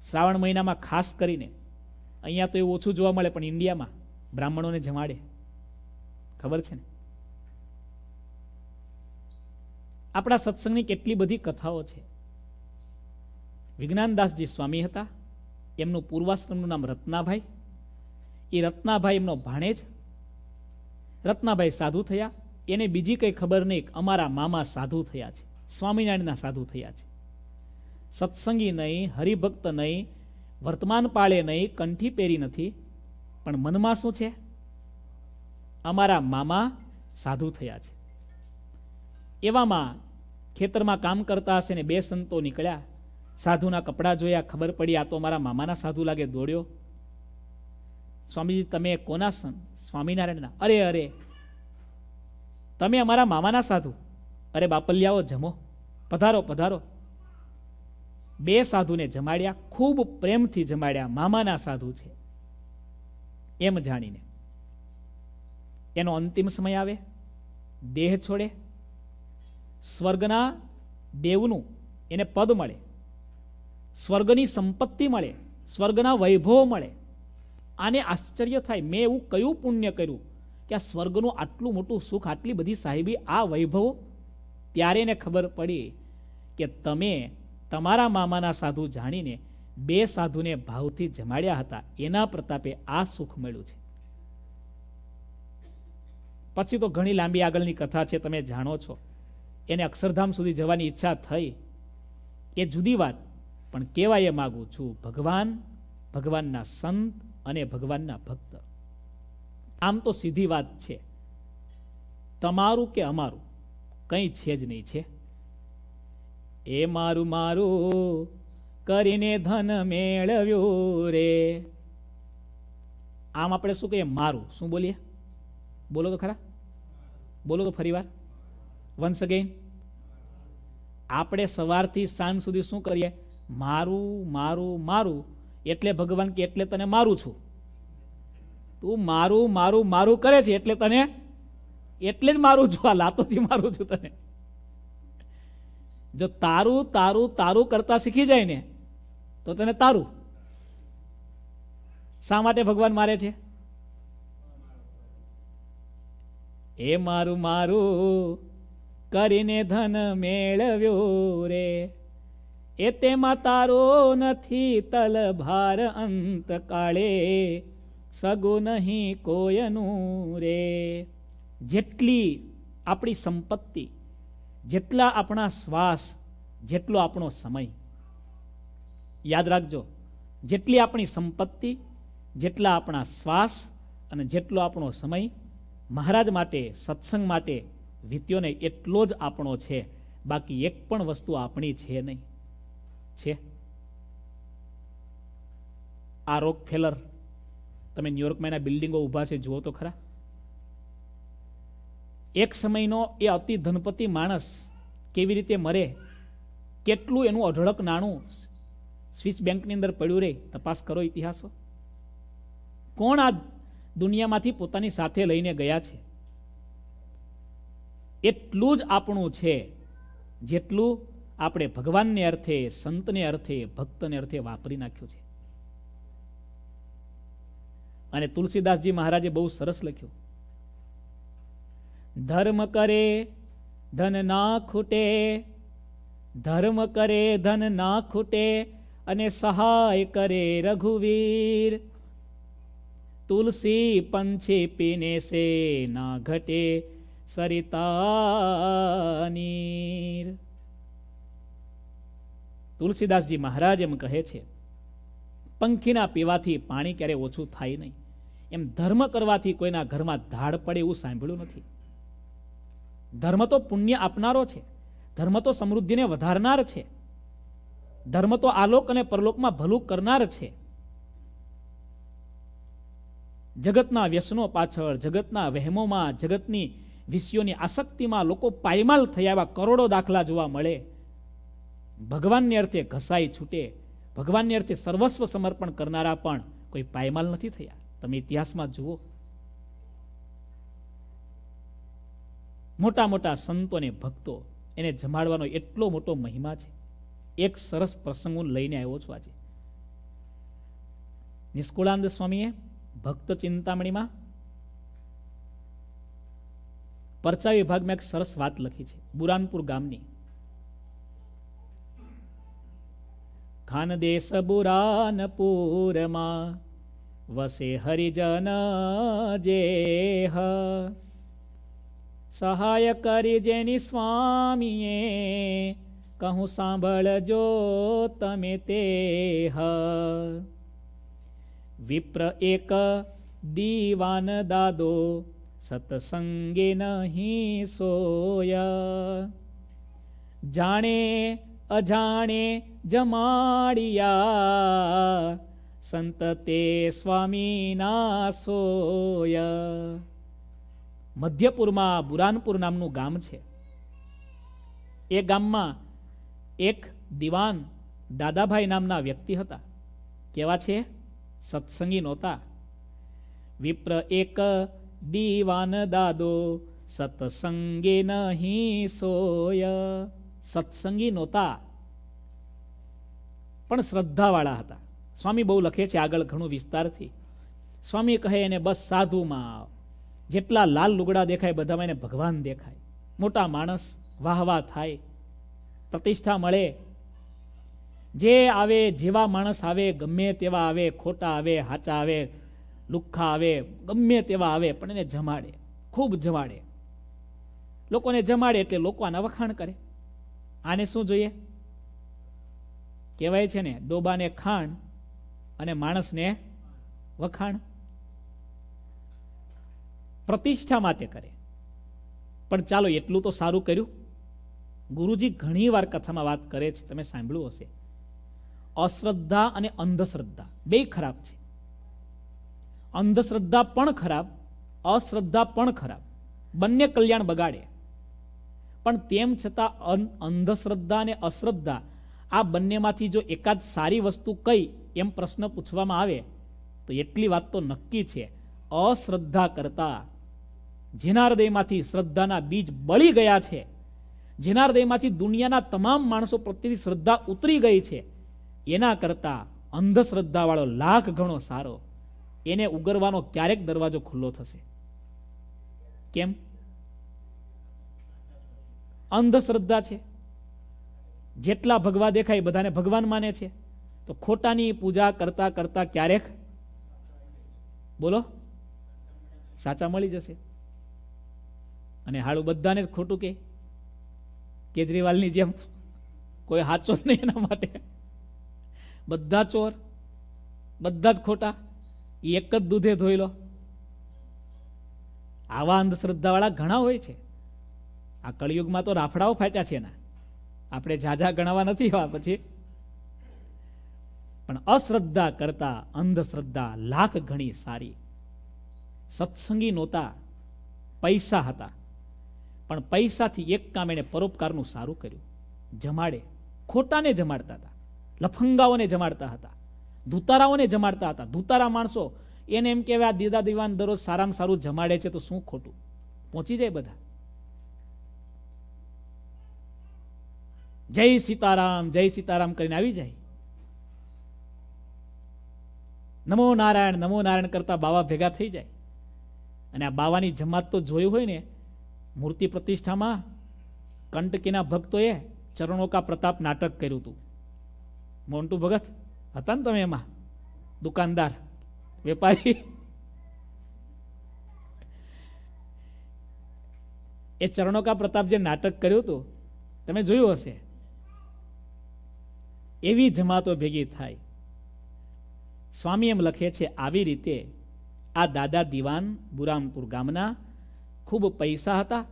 શ્રાવણ મહિનામાં ખાસ કરીને અહીંયા તો એ ઓછું જોવા મળે પણ ઇન્ડિયામાં બ્રાહ્મણોને જમાડે ખબર છે ને આપણા સત્સંગની કેટલી બધી કથાઓ છે વિજ્ઞાનદાસજી સ્વામી હતા એમનું પૂર્વાશ્રમનું નામ રત્નાભાઈ એ રત્નાભાઈ એમનો ભાણેજ રત્નાભાઈ સાધુ થયા એને બીજી કંઈ ખબર નહીં અમારા મામા સાધુ થયા છે સ્વામિનારાયણના સાધુ થયા છે સત્સંગી નહીં હરિભક્ત નહીં વર્તમાન પાળે નહીં કંઠી પહેરી નથી પણ મનમાં શું છે અમારા મામા સાધુ થયા છે એવામાં ખેતરમાં કામ કરતા હશે ને બે સંતો નીકળ્યા સાધુના કપડાં જોયા ખબર પડી આ તો મારા મામાના સાધુ લાગે દોડ્યો સ્વામીજી તમે કોના સંત સ્વામિનારાયણના અરે અરે તમે અમારા મામાના સાધુ અરે બાપલિયાઓ જમો પધારો પધારો બે સાધુને જમાડ્યા ખૂબ પ્રેમથી જમાડ્યા મામાના સાધુ છે એમ જાણીને એનો અંતિમ સમય આવે દેહ છોડે સ્વર્ગના દેવનું એને પદ મળે સ્વર્ગની સંપત્તિ મળે સ્વર્ગના વૈભવ મળે આને આશ્ચર્ય થાય મેં એવું કયું પુણ્ય કર્યું કે આ સ્વર્ગનું આટલું મોટું સુખ આટલી બધી સાહેબી આ વૈભવ ત્યારે એને ખબર પડી કે તમે તમારા મામાના સાધુ જાણીને બે સાધુને ભાવથી જમાડ્યા હતા એના પ્રતાપે આ સુખ મળ્યું છે પછી તો ઘણી લાંબી આગળની કથા છે તમે જાણો છો એને અક્ષરધામ સુધી જવાની ઈચ્છા થઈ એ જુદી વાત પણ કહેવા એ માગું છું ભગવાન ભગવાનના સંત અને ભગવાનના ભક્ત આમ તો સીધી વાત છે તમારું કે અમારું કંઈ છે જ નહીં છે એ મારું મારું કરીને ધન મેળવ્યું રે આમ આપણે શું કહીએ મારું શું બોલીએ બોલો તો ખરા બોલો તો ફરી વાર વન્સ અગેન આપણે સવારથી સાંજ સુધી શું કરીએ મારું મારું મારું એટલે ભગવાન કે એટલે તને મારું છું તું મારું મારું મારું કરે છે એટલે તને એટલે જ મારું છું આ લાતોથી મારું છું તને જો તારું તારું તારું કરતા શીખી જાય ને તો તને તારું શા માટે ભગવાન મારે છે એ મારું મારું કરીને ધન મેળવ્યો રે એ તેમાં તારો નથી તલ ભાર અંત કાળે સગો નહીં કોયનું રે જેટલી આપણી સંપત્તિ જેટલા આપણા શ્વાસ જેટલો આપણો સમય યાદ રાખજો જેટલી આપણી સંપત્તિ જેટલા આપણા શ્વાસ અને જેટલો આપણો સમય મહારાજ માટે સત્સંગ માટે વિત્યોને એટલો જ આપણો છે બાકી એક પણ વસ્તુ આપણી છે નહીં છે આ રોક ફેલર તમે ન્યુયોર્કમાં એના બિલ્ડિંગો ઉભા છે જુઓ તો ખરા એક સમયનો એ અતિ ધનપતિ માણસ કેવી રીતે મરે કેટલું એનું અઢળક નાણું સ્વિસ બેંકની અંદર પડ્યું રહે તપાસ કરો ઇતિહાસો કોણ આ દુનિયામાંથી પોતાની સાથે લઈને ગયા છે એટલું જ આપણું છે જેટલું આપણે ભગવાનને અર્થે સંતને અર્થે ભક્તને અર્થે વાપરી નાખ્યું છે અને તુલસીદાસજી મહારાજે બહુ સરસ લખ્યું ધર્મ કરે ધન ના ખૂટે ધર્મ કરે ધન ના ખૂટે અને સહાય કરે રઘુવીર તુલસી પંછી પીને સે ના ઘટે સરિતા સરિતાનીર તુલસીદાસજી મહારાજ એમ કહે છે પંખીના પીવાથી પાણી ક્યારે ઓછું થાય નહીં એમ ધર્મ કરવાથી કોઈના ઘરમાં ધાડ પડે એવું સાંભળ્યું નથી ધર્મ તો પુણ્ય આપનારો છે ધર્મ તો સમૃદ્ધિને વધારનાર છે ધર્મ તો આલોક અને પરલોકમાં ભલું કરનાર છે જગતના વ્યસનો પાછળ જગતના વહેમોમાં જગતની વિષયોની આસક્તિમાં લોકો પાયમાલ થયા એવા કરોડો દાખલા જોવા મળે ભગવાનને અર્થે ઘસાઈ છૂટે ભગવાનને અર્થે સર્વસ્વ સમર્પણ કરનારા પણ કોઈ પાયમાલ નથી થયા તમે ઇતિહાસમાં જુઓ મોટા મોટા સંતો અને ભક્તો એને જમાડવાનો એટલો મોટો મહિમા છે એક સરસ પ્રસંગ હું લઈને આવ્યો છું આજે નિષ્કુળાનંદ સ્વામીએ ભક્ત ચિંતામણીમાં પરચા વિભાગમાં એક સરસ વાત લખી છે બુરાનપુર ગામની ખાનદેશ બુરાનપુરમાં વસે હરિજન જેહ સહાય કરી જેની સ્વામીએ કહું સાંભળજો તમે તે વિપ્ર એક દીવાન દાદો સત્સંગે નહીં સોયા જાણે અજાણે જમાડિયા સંત તે સ્વામીના સોયા મધ્યપુરમાં બુરાનપુર નામનું ગામ છે એ ગામમાં એક દિવાન દાદાભાઈ નામના વ્યક્તિ હતા કેવા છે સત્સંગી નહોતા વિપ્ર એક દીવાન દાદો સત્સંગી નહીં સોય સત્સંગી નહોતા પણ શ્રદ્ધાવાળા હતા સ્વામી બહુ લખે છે આગળ ઘણું વિસ્તારથી સ્વામી કહે એને બસ સાધુમાં જેટલા લાલ લુગડા દેખાય બધામાં એને ભગવાન દેખાય મોટા માણસ વાહવા થાય પ્રતિષ્ઠા મળે જે આવે જેવા માણસ આવે ગમે તેવા આવે ખોટા આવે હાચા આવે લુખ્ખા આવે ગમે તેવા આવે પણ એને જમાડે ખૂબ જમાડે લોકોને જમાડે એટલે લોકો આના વખાણ કરે આને શું જોઈએ કહેવાય છે ને ડોબાને ખાણ અને માણસને વખાણ પ્રતિષ્ઠા માટે કરે પણ ચાલો એટલું તો સારું કર્યું ગુરુજી ઘણી વાર કથામાં વાત કરે છે તમે સાંભળ્યું હશે અશ્રદ્ધા અને અંધશ્રદ્ધા બે ખરાબ છે અંધશ્રદ્ધા પણ ખરાબ અશ્રદ્ધા પણ ખરાબ બંને કલ્યાણ બગાડે પણ તેમ છતાં અંધશ્રદ્ધા અને અશ્રદ્ધા આ બંનેમાંથી જો એકાદ સારી વસ્તુ કઈ એમ પ્રશ્ન પૂછવામાં આવે તો એટલી વાત તો નક્કી છે અશ્રદ્ધા કરતા જેના હૃદયમાંથી શ્રદ્ધાના બીજ બળી ગયા છે જેના હૃદયમાંથી દુનિયાના તમામ માણસો પ્રત્યેની શ્રદ્ધા ઉતરી ગઈ છે એના કરતાં અંધશ્રદ્ધાવાળો લાખ ગણો સારો એને ઉગરવાનો ક્યારેક દરવાજો ખુલ્લો થશે કેમ અંધશ્રદ્ધા છે જેટલા ભગવા દેખાય બધાને ભગવાન માને છે તો ખોટાની પૂજા કરતા કરતા ક્યારેક બોલો સાચા મળી જશે અને હાળું બધાને જ ખોટું કે કેજરીવાલની જેમ કોઈ હાચો નહીં એના માટે બધા ચોર બધા જ ખોટા એક જ દૂધે ધોઈ લો આવા અંધશ્રદ્ધાવાળા ઘણા હોય છે આ કળિયુગમાં તો રાફડાઓ ફાટ્યા છે એના આપણે ઝાઝા ગણાવા નથી હોવા પછી પણ અશ્રદ્ધા કરતા અંધશ્રદ્ધા લાખ ઘણી સારી સત્સંગી નહોતા પૈસા હતા પણ પૈસાથી એક કામ એણે પરોપકારનું સારું કર્યું જમાડે ખોટાને જમાડતા હતા લફંગાઓને જમાડતા હતા ધૂતારાઓને જમાડતા હતા ધૂતારા માણસો એને એમ કહેવાય આ દીદા દીવાન દરરોજ સારામાં સારું જમાડે છે તો શું ખોટું પહોંચી જાય બધા જય સીતારામ જય સીતારામ કરીને આવી જાય નમો નારાયણ નમો નારાયણ કરતા બાવા ભેગા થઈ જાય અને આ બાવાની જમાત તો જોયું હોય ને મૂર્તિ પ્રતિષ્ઠામાં કંટકીના ભક્તોએ ચરણો કા પ્રતાપ નાટક કર્યું હતું મોન્ટુ ભગત હતા ને તમે એમાં દુકાનદાર વેપારી એ ચરણો કા પ્રતાપ જે નાટક કર્યું હતું તમે જોયું હશે એવી જમાતો ભેગી થાય સ્વામી એમ લખે છે આવી રીતે આ દાદા દિવાન બુરામપુર ગામના ખૂબ પૈસા હતા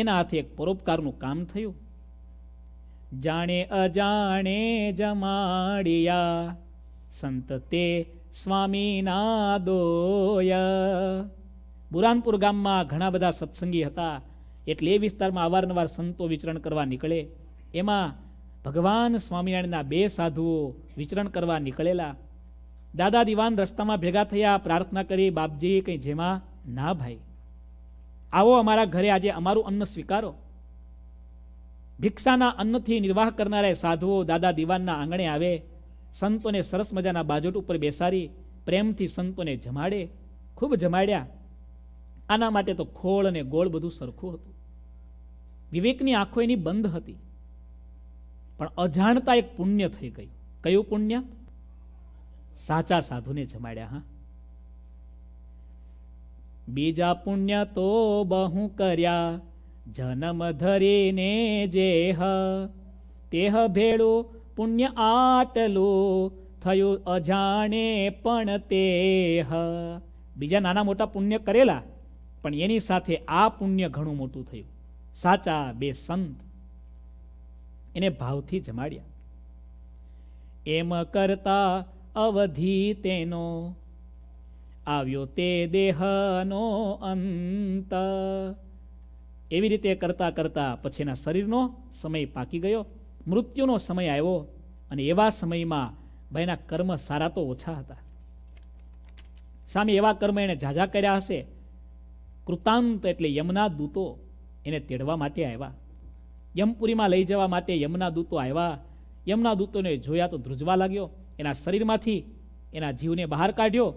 એના હાથે એક પરોપકારનું કામ થયું જાણે અજાણે જમાડિયા સંત તે સ્વામી નાદોય બુરાનપુર ગામમાં ઘણા બધા સત્સંગી હતા એટલે એ વિસ્તારમાં અવારનવાર સંતો વિચરણ કરવા નીકળે એમાં ભગવાન સ્વામિનારાયણના બે સાધુઓ વિચરણ કરવા નીકળેલા દાદા દિવાન રસ્તામાં ભેગા થયા પ્રાર્થના કરી બાપજી કંઈ જેમાં ના ભાઈ આવો અમારા ઘરે આજે અમારું અન્ન સ્વીકારો ભિક્ષાના અન્નથી નિર્વાહ કરનારા સાધુઓ દાદા દિવાનના આંગણે આવે સંતોને સરસ મજાના બાજોટ ઉપર બેસાડી પ્રેમથી સંતોને જમાડે ખૂબ જમાડ્યા આના માટે તો ખોળ અને ગોળ બધું સરખું હતું વિવેકની આંખો એની બંધ હતી પણ અજાણતા એક પુણ્ય થઈ ગયું કયું પુણ્ય સાચા સાધુને જમાડ્યા હા બીજા પુણ્ય તો બહુ કર્યા જન્મ ધરીને જે તેહ ભેળું પુણ્ય આટલો થયું અજાણે પણ તે બીજા નાના મોટા પુણ્ય કરેલા પણ એની સાથે આ પુણ્ય ઘણું મોટું થયું સાચા બે સંત એને ભાવથી જમાડ્યા એમ કરતા અવધિ તેનો આવ્યો તે દેહનો અંત એવી રીતે કરતા કરતા પછીના શરીરનો સમય પાકી ગયો મૃત્યુનો સમય આવ્યો અને એવા સમયમાં ભાઈના કર્મ સારા તો ઓછા હતા સામે એવા કર્મ એણે ઝાઝા કર્યા હશે કૃતાંત એટલે યમના દૂતો એને તેડવા માટે આવ્યા યમપુરીમાં લઈ જવા માટે યમના દૂતો આવ્યા યમના દૂતોને જોયા તો ધ્રુજવા લાગ્યો એના શરીરમાંથી એના જીવને બહાર કાઢ્યો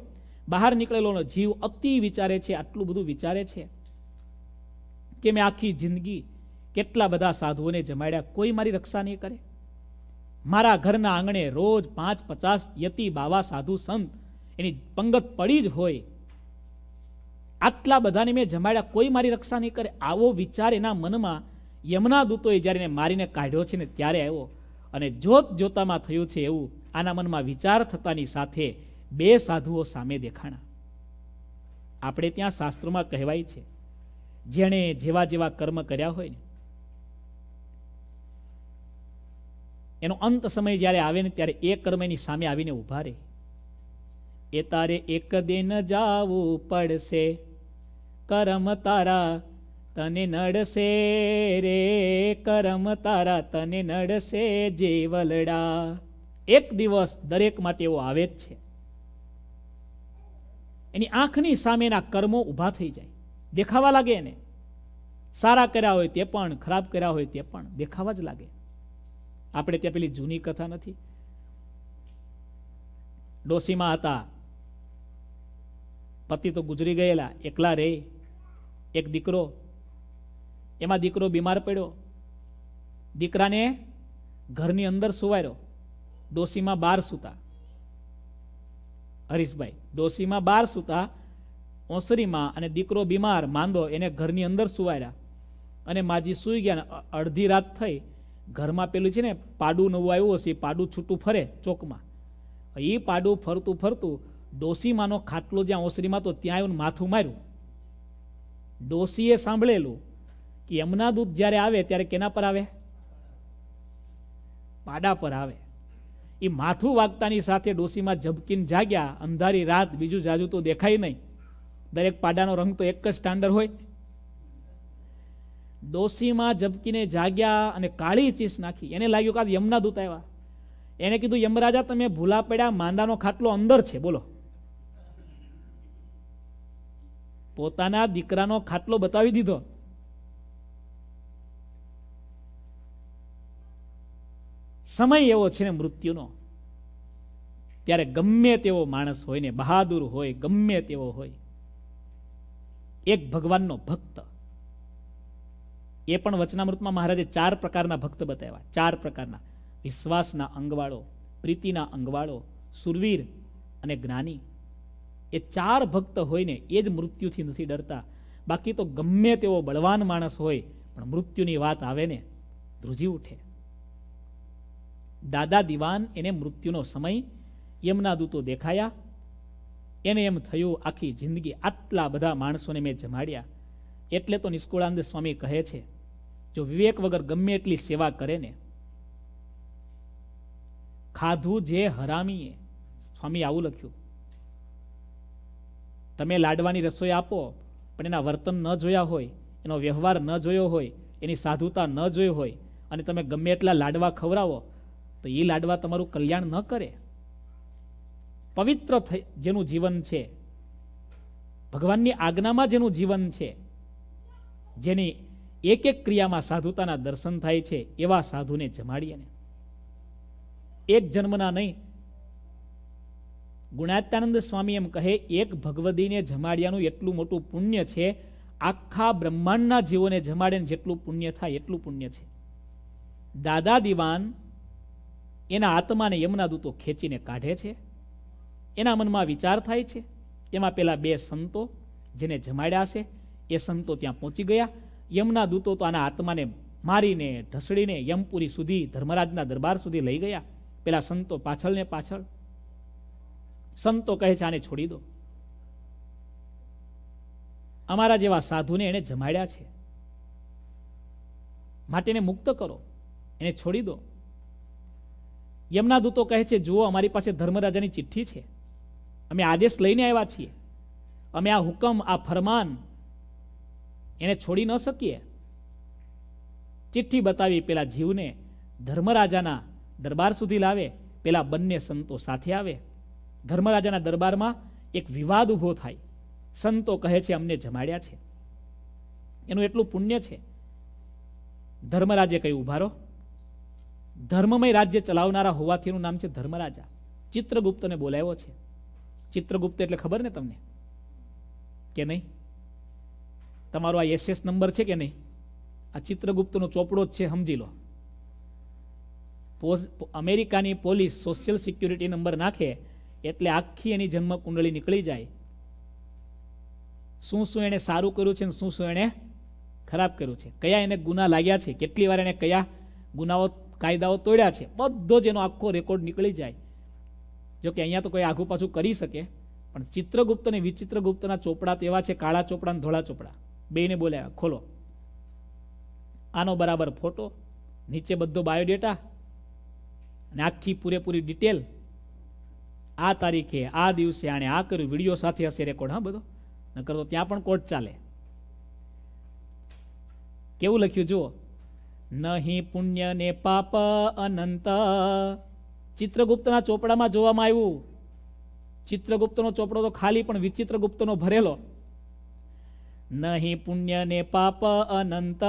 બહાર નીકળેલોનો જીવ અતિ વિચારે છે આટલું બધું વિચારે છે કે મેં આખી જિંદગી કેટલા બધા સાધુઓને જમાડ્યા કોઈ મારી રક્ષા નહીં કરે મારા ઘરના આંગણે રોજ પાંચ પચાસ યતિ બાવા સાધુ સંત એની પંગત પડી જ હોય આટલા બધાને મેં જમાડ્યા કોઈ મારી રક્ષા નહીં કરે આવો વિચાર એના મનમાં યમના દૂતોએ જ્યારે એને મારીને કાઢ્યો છે ને ત્યારે આવ્યો અને જોત જોતામાં થયું છે એવું આના મનમાં વિચાર થતાની સાથે બે સાધુઓ સામે દેખાણા આપણે ત્યાં શાસ્ત્રોમાં કહેવાય છે જેણે જેવા જેવા કર્મ કર્યા હોય ને એનો અંત સમય જ્યારે આવે ને ત્યારે એ કર્મ એની સામે આવીને ઊભા રહે એ તારે એક દિન જાવું પડશે કરમ તારા તને નડશે રે કરમ તારા તને નડશે જેવલડા એક દિવસ દરેક માટે એવો આવે જ છે એની આંખની સામેના કર્મો ઊભા થઈ જાય દેખાવા લાગે એને સારા કર્યા હોય તે પણ ખરાબ કર્યા હોય તે પણ દેખાવા જ લાગે આપણે ત્યાં પેલી જૂની કથા નથી ડોસીમાં હતા પતિ તો ગુજરી ગયેલા એકલા રે એક દીકરો એમાં દીકરો બીમાર પડ્યો દીકરાને ઘરની અંદર સુવાર્યો ડોસીમાં બાર સૂતા હરીશભાઈ ડોસીમાં બાર સૂતા ઓસરીમાં અને દીકરો બીમાર માંદો એને ઘરની અંદર સુવાર્યા અને માજી સૂઈ ગયા અડધી રાત થઈ ઘરમાં પેલું છે ને પાડું નવું આવ્યું હશે એ પાડું છૂટું ફરે ચોકમાં એ પાડું ફરતું ફરતું ડોસીમાનો ખાટલો જ્યાં ઓસરીમાં તો ત્યાં આવીને માથું માર્યું ડોસીએ સાંભળેલું કે એમના દૂધ જ્યારે આવે ત્યારે કેના પર આવે પાડા પર આવે એ માથું વાગતાની સાથે ડોસીમાં ઝબકીને જાગ્યા અંધારી રાત બીજું જાજુ તો દેખાય નહીં દરેક પાડાનો રંગ તો એક જ સ્ટાન્ડર્ડ હોય ડોસીમાં ઝબકીને જાગ્યા અને કાળી ચીસ નાખી એને લાગ્યું કે યમના દૂત આવ્યા એને કીધું યમરાજા તમે ભૂલા પડ્યા માંદાનો ખાટલો અંદર છે બોલો પોતાના દીકરાનો ખાટલો બતાવી દીધો સમય એવો છે ને મૃત્યુનો ત્યારે ગમે તેવો માણસ હોય ને બહાદુર હોય ગમે તેવો હોય એક ભગવાનનો ભક્ત એ પણ વચનામૃતમાં મહારાજે ચાર પ્રકારના ભક્ત બતાવ્યા ચાર પ્રકારના વિશ્વાસના અંગવાળો પ્રીતિના અંગવાળો સુરવીર અને જ્ઞાની એ ચાર ભક્ત હોઈને એ જ મૃત્યુથી નથી ડરતા બાકી તો ગમે તેવો બળવાન માણસ હોય પણ મૃત્યુની વાત આવે ને ધ્રુજી ઉઠે દાદા દિવાન એને મૃત્યુનો સમય યમના દૂતો દેખાયા એને એમ થયું આખી જિંદગી આટલા બધા માણસોને મેં જમાડ્યા એટલે તો નિષ્કુળાનંદ સ્વામી કહે છે જો વિવેક વગર ગમે એટલી સેવા કરે ને ખાધું જે હરામીએ સ્વામી આવું લખ્યું તમે લાડવાની રસોઈ આપો પણ એના વર્તન ન જોયા હોય એનો વ્યવહાર ન જોયો હોય એની સાધુતા ન જોઈ હોય અને તમે ગમે એટલા લાડવા ખવડાવો તો એ લાડવા તમારું કલ્યાણ ન કરે પવિત્ર થઈ જેનું જીવન છે ભગવાનની આજ્ઞામાં જેનું જીવન છે જેની એક એક ક્રિયામાં સાધુતાના દર્શન થાય છે એવા સાધુને જમાડીએ ને એક જન્મના નહીં ગુણાત્યાનંદ સ્વામી એમ કહે એક ભગવદીને જમાડ્યાનું એટલું મોટું પુણ્ય છે આખા બ્રહ્માંડના જીવોને જમાડીને જેટલું પુણ્ય થાય એટલું પુણ્ય છે દાદા દિવાન એના આત્માને યમના દૂતો ખેંચીને કાઢે છે એના મનમાં વિચાર થાય છે એમાં પેલા બે સંતો જેને જમાડ્યા છે એ સંતો ત્યાં પહોંચી ગયા યમના દૂતો તો આના આત્માને મારીને ઢસડીને યમપુરી સુધી ધર્મરાજના દરબાર સુધી લઈ ગયા પેલા સંતો પાછળ ને પાછળ સંતો કહે છે આને છોડી દો અમારા જેવા સાધુને એને જમાડ્યા છે માટેને મુક્ત કરો એને છોડી દો યમના દૂતો કહે છે જુઓ અમારી પાસે ધર્મરાજાની ચિઠ્ઠી છે અમે આદેશ લઈને આવ્યા છીએ અમે આ હુકમ આ ફરમાન એને છોડી ન શકીએ ચિઠ્ઠી બતાવી પેલા જીવને ધર્મરાજાના દરબાર સુધી લાવે પેલા બંને સંતો સાથે આવે ધર્મરાજાના દરબારમાં એક વિવાદ ઊભો થાય સંતો કહે છે અમને જમાડ્યા છે એનું એટલું પુણ્ય છે ધર્મરાજે કહ્યું ઉભારો ધર્મમય રાજ્ય ચલાવનારા હોવાથી એનું નામ છે ધર્મરાજા ચિત્રગુપ્તને બોલાવ્યો છે ચિત્રગુપ્ત એટલે ખબર ને તમને કે નહીં તમારો આ એસએસ નંબર છે કે નહીં આ ચિત્રગુપ્તનો ચોપડો જ છે સમજી લો અમેરિકાની પોલીસ સોશિયલ સિક્યુરિટી નંબર નાખે એટલે આખી એની જન્મ કુંડળી નીકળી જાય શું શું એણે સારું કર્યું છે અને શું શું એણે ખરાબ કર્યું છે કયા એને ગુના લાગ્યા છે કેટલી વાર એણે કયા ગુનાઓ કાયદાઓ તોડ્યા છે બધો જ એનો આખો રેકોર્ડ નીકળી જાય જો કે અહીંયા તો કોઈ આઘું પાછું કરી શકે પણ ચિત્રગુપ્ત અને વિચિત્રગુપ્તના ચોપડા તેવા છે કાળા ચોપડા અને ધોળા ચોપડા બેને બોલાવ્યા ખોલો આનો બરાબર ફોટો નીચે બધો બાયોડેટા અને આખી પૂરેપૂરી ડિટેલ આ તારીખે આ દિવસે આણે આ કર્યું વિડીયો સાથે હશે રેકોર્ડ હા બધો નકર તો ત્યાં પણ કોર્ટ ચાલે કેવું લખ્યું જુઓ નહીં પુણ્ય ને પાપ અનંત ચિત્રગુપ્તના ચોપડામાં જોવામાં આવ્યું ચિત્રગુપ્તનો ચોપડો તો ખાલી પણ વિચિત્રગુપ્તનો ભરેલો નહીં પુણ્ય ને પાપ અનંત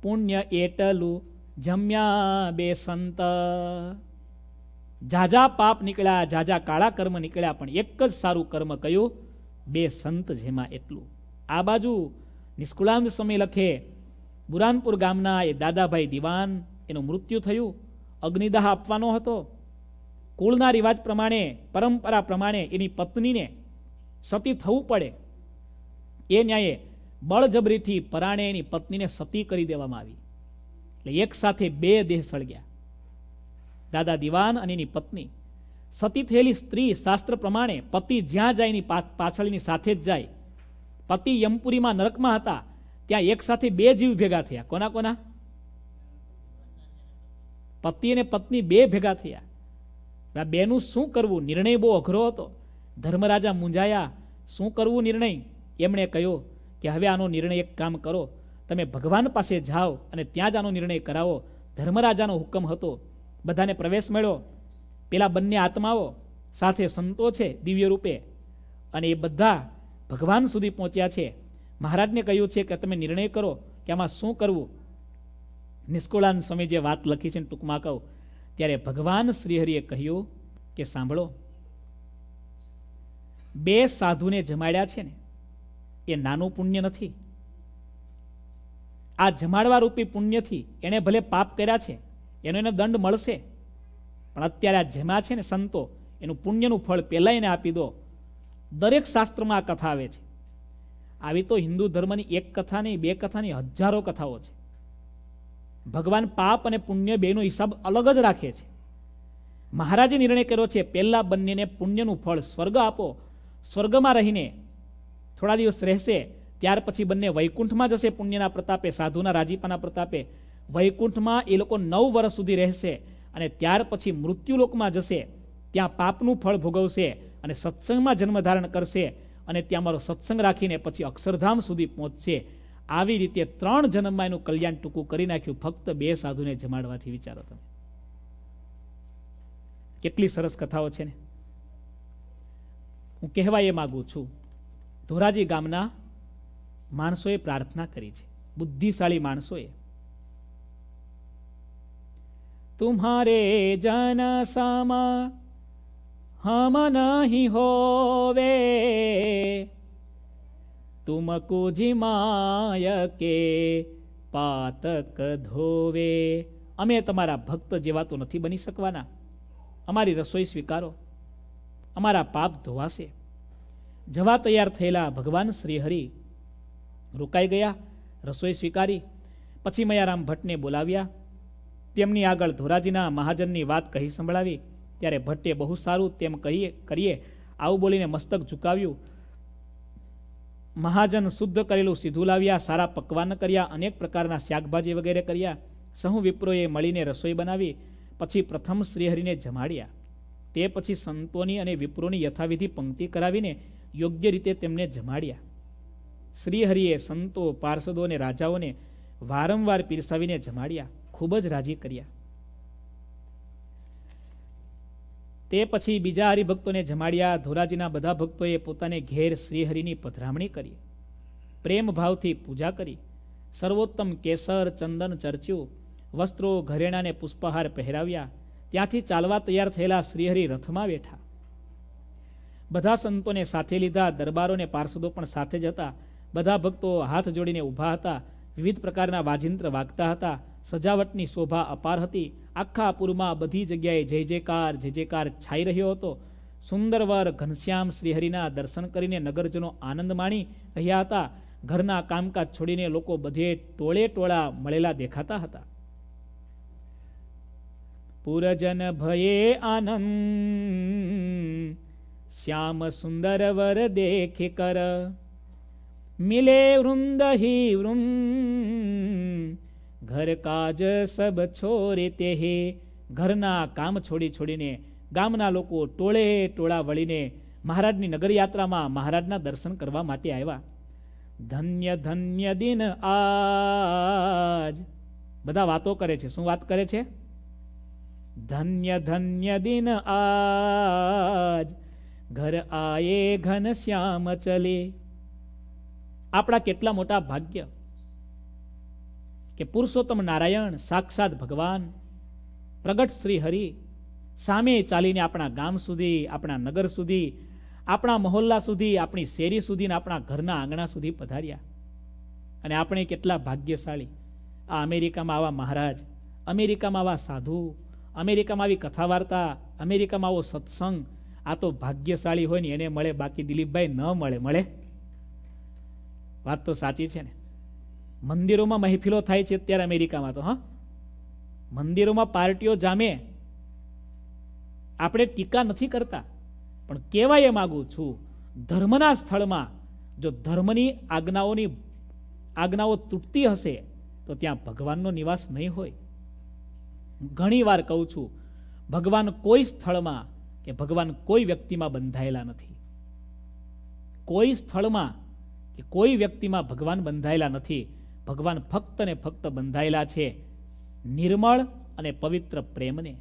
પુણ્ય એટલું જમ્યા બે સંત જાજા પાપ નીકળ્યા જાજા કાળા કર્મ નીકળ્યા પણ એક જ સારું કર્મ કયું બે સંત જેમાં એટલું આ બાજુ નિષ્કુળાંત સ્વામી લખે બુરાનપુર ગામના એ દાદાભાઈ દિવાન એનું મૃત્યુ થયું અગ્નિદાહ આપવાનો હતો કુળના રિવાજ પ્રમાણે પરંપરા પ્રમાણે એની પત્નીને સતી થવું પડે એ ન્યાયે બળજબરીથી પરાણે એની પત્નીને સતી કરી દેવામાં આવી એટલે એક સાથે બે દેહ સળગ્યા દાદા દિવાન અને એની પત્ની સતી થયેલી સ્ત્રી શાસ્ત્ર પ્રમાણે પતિ જ્યાં જાય એની પાછળની સાથે જ જાય પતિ યમપુરીમાં નરકમાં હતા ત્યાં એક સાથે બે જીવ ભેગા થયા કોના કોના પતિ અને પત્ની બે ભેગા થયા બેનું શું કરવું નિર્ણય બહુ અઘરો હતો ધર્મરાજા મૂંઝાયા શું કરવું નિર્ણય એમણે કહ્યું કે હવે આનો નિર્ણય એક કામ કરો તમે ભગવાન પાસે જાઓ અને ત્યાં જ આનો નિર્ણય કરાવો ધર્મરાજાનો હુકમ હતો બધાને પ્રવેશ મળ્યો પેલા બંને આત્માઓ સાથે સંતો છે દિવ્ય રૂપે અને એ બધા ભગવાન સુધી પહોંચ્યા છે મહારાજને કહ્યું છે કે તમે નિર્ણય કરો કે આમાં શું કરવું નિષ્કુળાન સ્વામી જે વાત લખી છે ટૂંકમાં કહું ત્યારે ભગવાન શ્રીહરિએ કહ્યું કે સાંભળો બે સાધુને જમાડ્યા છે ને એ નાનું પુણ્ય નથી આ જમાડવા રૂપી પુણ્યથી એણે ભલે પાપ કર્યા છે એનો એને દંડ મળશે પણ અત્યારે આ જમા છે ને સંતો એનું પુણ્યનું ફળ પહેલાં એને આપી દો દરેક શાસ્ત્રમાં આ કથા આવે છે આવી તો હિન્દુ ધર્મની એક કથા નહીં બે કથાની હજારો કથાઓ છે ભગવાન પાપ અને પુણ્ય બેનો હિસાબ અલગ જ રાખે છે મહારાજે નિર્ણય કર્યો છે પહેલાં બંનેને પુણ્યનું ફળ સ્વર્ગ આપો સ્વર્ગમાં રહીને થોડા દિવસ રહેશે ત્યાર પછી બંને વૈકુંઠમાં જશે પુણ્યના પ્રતાપે સાધુના રાજીપાના પ્રતાપે વૈકુંઠમાં એ લોકો નવ વર્ષ સુધી રહેશે અને ત્યાર પછી મૃત્યુલોકમાં જશે ત્યાં પાપનું ફળ ભોગવશે અને સત્સંગમાં જન્મ ધારણ કરશે અને ત્યાં મારો સત્સંગ રાખીને પછી અક્ષરધામ સુધી પહોંચશે આવી રીતે ત્રણ જન્મમાં એનું કલ્યાણ ટૂંકું કરી નાખ્યું ફક્ત બે સાધુને જમાડવાથી વિચારો તમે કેટલી સરસ કથાઓ છે ને હું કહેવા એ માગું છું ધોરાજી ગામના માણસોએ પ્રાર્થના કરી છે બુદ્ધિશાળી માણસોએ તુમારે જન સમા હમ નહીં હોવે તુમકો જીમાય કે પાતક ધોવે અમે તમારા ભક્ત જેવા તો નથી બની શકવાના અમારી રસોઈ સ્વીકારો અમારા પાપ ધોવાશે જવા તૈયાર થયેલા ભગવાન શ્રીહરિ રોકાઈ ગયા રસોઈ સ્વીકારી પછી મયારામ ભટ્ટને બોલાવ્યા તેમની આગળ ધોરાજીના મહાજનની વાત કહી સંભળાવી ત્યારે ભટ્ટે બહુ સારું તેમ કહીએ કરીએ આવું બોલીને મસ્તક ઝુકાવ્યું મહાજન શુદ્ધ કરેલું સીધું લાવ્યા સારા પકવાન કર્યા અનેક પ્રકારના શાકભાજી વગેરે કર્યા સહુ વિપ્રોએ મળીને રસોઈ બનાવી પછી પ્રથમ શ્રીહરિને જમાડ્યા તે પછી સંતોની અને વિપ્રોની યથાવિધિ પંક્તિ કરાવીને યોગ્ય રીતે તેમને જમાડ્યા શ્રીહરિએ સંતો પાર્ષદો અને રાજાઓને વારંવાર પીરસાવીને જમાડ્યા ખૂબ જ રાજી કર્યા તે પછી બીજા હરિભક્તોને જમાડ્યા ધોરાજીના બધા ભક્તોએ પોતાને ઘેર શ્રીહરિની પધરામણી કરી પ્રેમ ભાવથી પૂજા કરી સર્વોત્તમ કેસર ચંદન ચર્ચ્યું વસ્ત્રો ઘરેણાને પુષ્પહાર પહેરાવ્યા ત્યાંથી ચાલવા તૈયાર થયેલા શ્રીહરિ રથમાં બેઠા બધા સંતોને સાથે લીધા દરબારોને પાર્ષદો પણ સાથે જ હતા બધા ભક્તો હાથ જોડીને ઊભા હતા વિવિધ પ્રકારના વાજિંત્ર વાગતા હતા સજાવટની શોભા અપાર હતી આખા પૂરમાં બધી જગ્યાએ જય જયકાર જય જયકાર છાઈ રહ્યો હતો સુંદરવર ઘનશ્યામ શ્રીહરિના દર્શન કરીને નગરજનો આનંદ માણી રહ્યા હતા ઘરના કામકાજ છોડીને લોકો બધે ટોળે ટોળા મળેલા દેખાતા હતા પુરજન ભયે આનંદ શ્યામ સુંદર વર દેખ કર મિલે વૃંદ હી વૃંદ ઘર કાજ સબ છોરી તે ઘરના કામ છોડી છોડીને ગામના લોકો ટોળે ટોળા વળીને મહારાજની નગરયાત્રામાં મહારાજના દર્શન કરવા માટે આવ્યા ધન્ય ધન્ય દિન આજ બધા વાતો કરે છે શું વાત કરે છે ધન્ય ધન્ય દિન આજ ઘર આયે ઘનશ્યામ ચલે આપણા કેટલા મોટા ભાગ્ય કે પુરુષોત્તમ નારાયણ સાક્ષાત ભગવાન પ્રગટ શ્રી હરિ સામે ચાલીને આપણા ગામ સુધી આપણા નગર સુધી આપણા મહોલ્લા સુધી આપણી શેરી સુધી આપણા ઘરના આંગણા સુધી પધાર્યા અને આપણે કેટલા ભાગ્યશાળી આ અમેરિકામાં આવા મહારાજ અમેરિકામાં આવા સાધુ અમેરિકામાં આવી કથા વાર્તા અમેરિકામાં આવો સત્સંગ આ તો ભાગ્યશાળી હોય ને એને મળે બાકી દિલીપભાઈ ન મળે મળે વાત તો સાચી છે ને મંદિરોમાં મહેફિલો થાય છે અત્યારે અમેરિકામાં તો હા મંદિરોમાં પાર્ટીઓ જામે આપણે ટીકા નથી કરતા પણ કહેવા એ માગું છું ધર્મના સ્થળમાં જો ધર્મની આજ્ઞાઓની આજ્ઞાઓ તૂટતી હશે તો ત્યાં ભગવાનનો નિવાસ નહીં હોય ઘણી વાર કહું છું ભગવાન કોઈ સ્થળમાં કે ભગવાન કોઈ વ્યક્તિમાં બંધાયેલા નથી કોઈ સ્થળમાં કે કોઈ વ્યક્તિમાં ભગવાન બંધાયેલા નથી ભગવાન ફક્ત ને ફક્ત બંધાયેલા છે નિર્મળ અને પવિત્ર પ્રેમને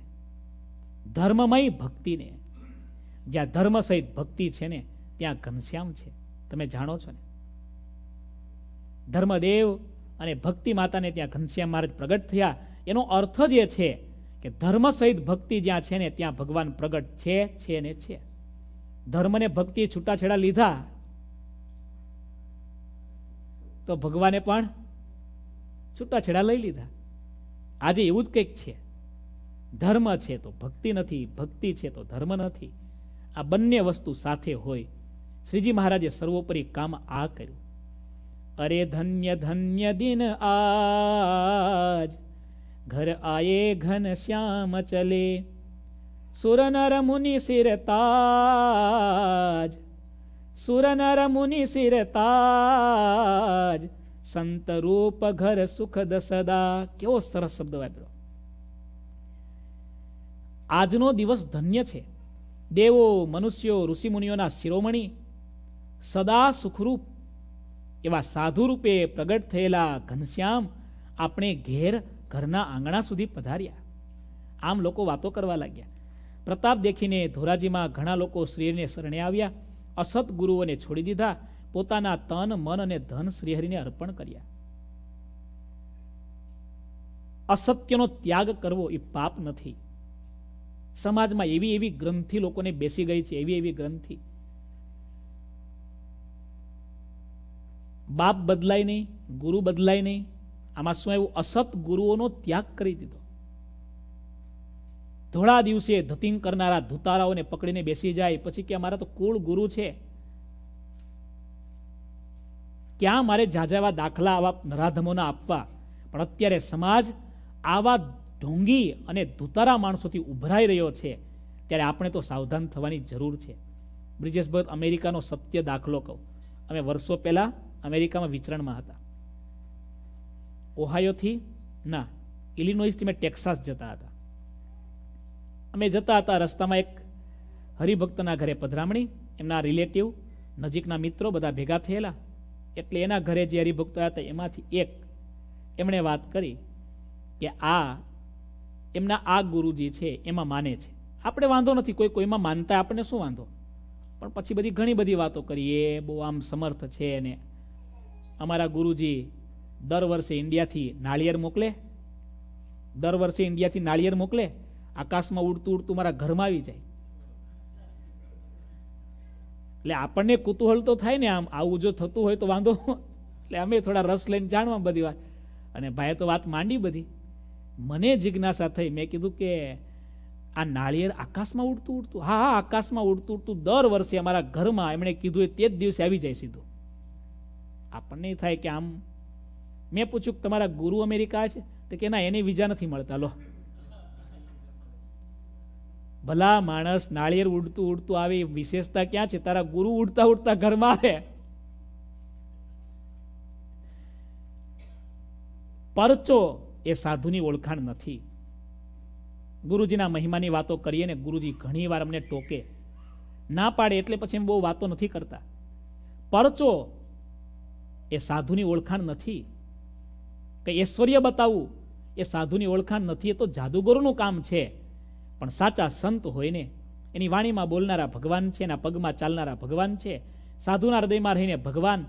ધર્મમય ભક્તિને જ્યાં ધર્મ સહિત ભક્તિ છે ને ત્યાં ઘનશ્યામ છે તમે જાણો છો ને ધર્મદેવ અને ભક્તિ માતાને ત્યાં ઘનશ્યામ મહારાજ પ્રગટ થયા એનો અર્થ જે છે કે ધર્મ સહિત ભક્તિ જ્યાં છે ને ત્યાં ભગવાન પ્રગટ છે છે ને છે ધર્મને ભક્તિ છૂટાછેડા લીધા તો ભગવાને પણ છૂટાછેડા લઈ લીધા આજે એવું જ કંઈક છે ધર્મ છે તો ભક્તિ નથી ભક્તિ છે તો ધર્મ નથી આ બંને વસ્તુ સાથે હોય શ્રીજી મહારાજે સર્વોપરી કામ આ કર્યું અરે ધન્ય ધન્ય દિન આજ ઘર આયે ઘન શ્યામ ચલે सुर नर मुनि सिर ताज सुर नर मुनि सिर તાજ સંત રૂપ ઘર સુખદ સદા કેવો સરસ શબ્દ વાપર્યો આજનો દિવસ ધન્ય છે દેવો મનુષ્યો ઋષિમુનિઓના શિરોમણી સદા સુખરૂપ એવા સાધુ રૂપે પ્રગટ થયેલા ઘનશ્યામ આપણે ઘેર ઘરના આંગણા સુધી પધાર્યા આમ લોકો વાતો કરવા લાગ્યા પ્રતાપ દેખીને ધોરાજીમાં ઘણા લોકો શ્રીહરિને શરણે આવ્યા અસત ગુરુઓને છોડી દીધા પોતાના તન મન અને ધન શ્રીહરિને અર્પણ કર્યા અસત્યનો ત્યાગ કરવો એ પાપ નથી સમાજમાં એવી એવી ગ્રંથિ લોકોને બેસી ગઈ છે એવી એવી ગ્રંથિ બાપ બદલાય નહીં ગુરુ બદલાય નહીં આમાં શું આવ્યું અસત ગુરુઓનો ત્યાગ કરી દીધો ધોળા દિવસે ધતિંગ કરનારા ધુતારાઓને પકડીને બેસી જાય પછી કે અમારા તો કુળ ગુરુ છે ક્યાં મારે જાજાવા દાખલા આવા નરાધમોના આપવા પણ અત્યારે સમાજ આવા ઢોંગી અને ધુતારા માણસોથી ઉભરાઈ રહ્યો છે ત્યારે આપણે તો સાવધાન થવાની જરૂર છે બ્રિજેશ અમેરિકાનો સત્ય દાખલો કહું અમે વર્ષો પહેલાં અમેરિકામાં વિચરણમાં હતા ઓહાયોથી ના ઇલિનોઇઝથી મેં ટેક્સાસ જતા હતા અમે જતા હતા રસ્તામાં એક હરિભક્તના ઘરે પધરામણી એમના રિલેટિવ નજીકના મિત્રો બધા ભેગા થયેલા એટલે એના ઘરે જે હરિભક્તો હતા એમાંથી એક એમણે વાત કરી કે આ એમના આ ગુરુજી છે એમાં માને છે આપણે વાંધો નથી કોઈ કોઈમાં માનતા આપણને શું વાંધો પણ પછી બધી ઘણી બધી વાતો કરીએ બહુ આમ સમર્થ છે ને અમારા ગુરુજી દર વર્ષે ઇન્ડિયાથી નાળિયેર મોકલે દર વર્ષે ઇન્ડિયાથી નાળિયેર મોકલે આકાશમાં ઉડતું ઉડતું મારા ઘરમાં આવી જાય એટલે આપણને કુતૂહલ તો થાય ને આમ આવું જો થતું હોય તો વાંધો એટલે અમે થોડા રસ લઈને જાણવા બધી વાત અને ભાઈએ તો વાત માંડી બધી મને જિજ્ઞાસા થઈ મેં કીધું કે આ નાળિયેર આકાશમાં ઉડતું ઉડતું હા હા આકાશમાં ઉડતું ઉડતું દર વર્ષે અમારા ઘરમાં એમણે કીધું એ તે જ દિવસે આવી જાય સીધું આપણને થાય કે આમ મેં પૂછ્યું કે તમારા ગુરુ અમેરિકા છે તો કે ના એની વિઝા નથી મળતા લો ભલા માણસ નાળિયેર ઉડતું ઉડતું આવે વિશેષતા ક્યાં છે તારા ગુરુ ઉડતા ઉડતા ઘરમાં આવે પરચો એ સાધુની ઓળખાણ નથી ગુરુજીના મહિમાની વાતો કરીએ ને ગુરુજી ઘણી વાર અમને ટોકે ના પાડે એટલે પછી એમ બહુ વાતો નથી કરતા પરચો એ સાધુની ઓળખાણ નથી કે ઐશ્વર્ય બતાવવું એ સાધુની ઓળખાણ નથી એ તો જાદુગરોનું કામ છે પણ સાચા સંત હોય ને એની વાણીમાં બોલનારા ભગવાન છે એના પગમાં ચાલનારા ભગવાન છે સાધુના હૃદયમાં રહીને ભગવાન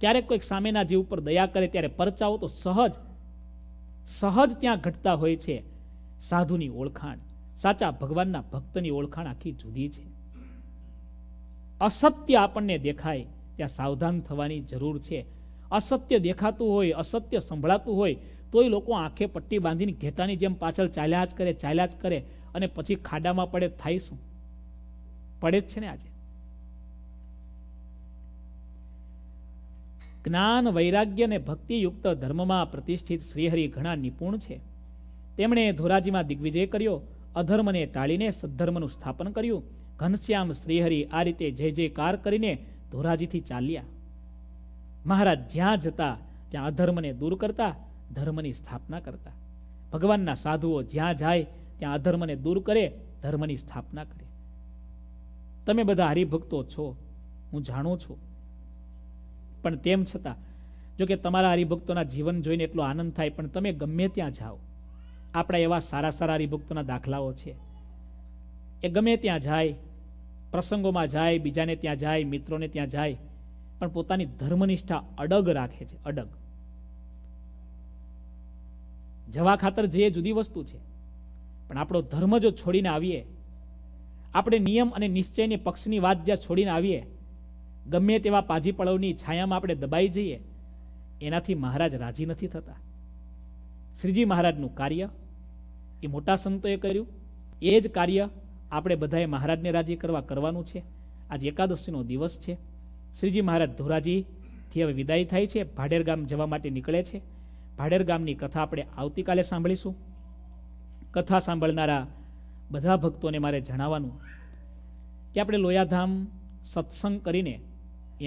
ક્યારેક કોઈક સામેના જીવ ઉપર દયા કરે ત્યારે પરચાવો તો સહજ સહજ ત્યાં ઘટતા હોય છે સાધુની ઓળખાણ સાચા ભગવાનના ભક્તની ઓળખાણ આખી જુદી છે અસત્ય આપણને દેખાય ત્યાં સાવધાન થવાની જરૂર છે અસત્ય દેખાતું હોય અસત્ય સંભળાતું હોય તોય લોકો આંખે પટ્ટી બાંધીને ઘેટાની જેમ પાછળ ચાલ્યા જ કરે ચાલ્યા જ કરે અને પછી ખાડામાં પડે થાય શું પડે જ છે ને આજે જ્ઞાન વૈરાગ્ય અને ભક્તિયુક્ત ધર્મમાં પ્રતિષ્ઠિત શ્રીહરિ ઘણા નિપુણ છે તેમણે ધોરાજીમાં દિગ્વિજય કર્યો અધર્મને ટાળીને સદ્ધર્મનું સ્થાપન કર્યું ઘનશ્યામ શ્રીહરિ આ રીતે જય જયકાર કરીને ધોરાજીથી ચાલ્યા મહારાજ જ્યાં જતા ત્યાં અધર્મને દૂર કરતા ધર્મની સ્થાપના કરતા ભગવાનના સાધુઓ જ્યાં જાય ત્યાં અધર્મને દૂર કરે ધર્મની સ્થાપના કરે તમે બધા હરિભક્તો છો હું જાણું છું પણ તેમ છતાં જો કે તમારા હરિભક્તોના જીવન જોઈને એટલો આનંદ થાય પણ તમે ગમે ત્યાં જાઓ આપણા એવા સારા સારા હરિભક્તોના દાખલાઓ છે એ ગમે ત્યાં જાય પ્રસંગોમાં જાય બીજાને ત્યાં જાય મિત્રોને ત્યાં જાય પણ પોતાની ધર્મનિષ્ઠા અડગ રાખે છે અડગ જવા ખાતર જે જુદી વસ્તુ છે પણ આપણો ધર્મ જો છોડીને આવીએ આપણે નિયમ અને નિશ્ચયની પક્ષની વાત જ્યાં છોડીને આવીએ ગમે તેવા પાજી પળવની છાયામાં આપણે દબાઈ જઈએ એનાથી મહારાજ રાજી નથી થતા શ્રીજી મહારાજનું કાર્ય એ મોટા સંતોએ કર્યું એ જ કાર્ય આપણે બધાએ મહારાજને રાજી કરવા કરવાનું છે આજ એકાદશીનો દિવસ છે શ્રીજી મહારાજ ધોરાજીથી હવે વિદાય થાય છે ભાડેર ગામ જવા માટે નીકળે છે ભાડેર ગામની કથા આપણે આવતીકાલે સાંભળીશું કથા સાંભળનારા બધા ભક્તોને મારે જણાવવાનું કે આપણે લોયાધામ સત્સંગ કરીને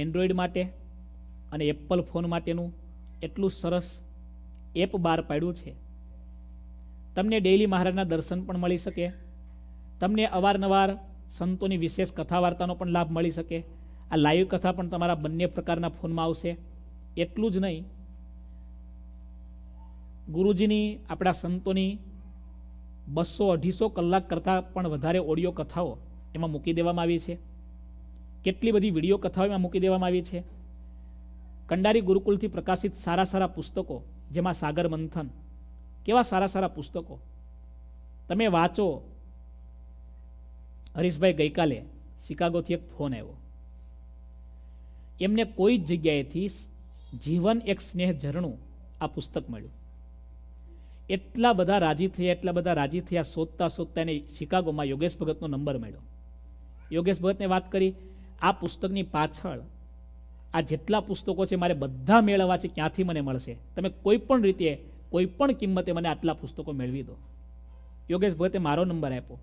એન્ડ્રોઈડ માટે અને એપલ ફોન માટેનું એટલું સરસ એપ બહાર પાડ્યું છે તમને ડેઇલી મહારાજના દર્શન પણ મળી શકે તમને અવારનવાર સંતોની વિશેષ કથા વાર્તાનો પણ લાભ મળી શકે આ લાઈવ કથા પણ તમારા બંને પ્રકારના ફોનમાં આવશે એટલું જ નહીં ગુરુજીની આપણા સંતોની બસો અઢીસો કલાક કરતાં પણ વધારે ઓડિયો કથાઓ એમાં મૂકી દેવામાં આવી છે કેટલી બધી વિડીયો કથાઓ એમાં મૂકી દેવામાં આવી છે કંડારી ગુરુકુલથી પ્રકાશિત સારા સારા પુસ્તકો જેમાં સાગર મંથન કેવા સારા સારા પુસ્તકો તમે વાંચો હરીશભાઈ ગઈકાલે શિકાગોથી એક ફોન આવ્યો એમને કોઈ જ જગ્યાએથી જીવન એક સ્નેહ ઝરણું આ પુસ્તક મળ્યું એટલા બધા રાજી થયા એટલા બધા રાજી થયા શોધતા શોધતા એને શિકાગોમાં યોગેશ ભગતનો નંબર મળ્યો યોગેશ ભગતને વાત કરી આ પુસ્તકની પાછળ આ જેટલા પુસ્તકો છે મારે બધા મેળવવા છે ક્યાંથી મને મળશે તમે કોઈ પણ રીતે કોઈ પણ કિંમતે મને આટલા પુસ્તકો મેળવી દો યોગેશ ભગતે મારો નંબર આપ્યો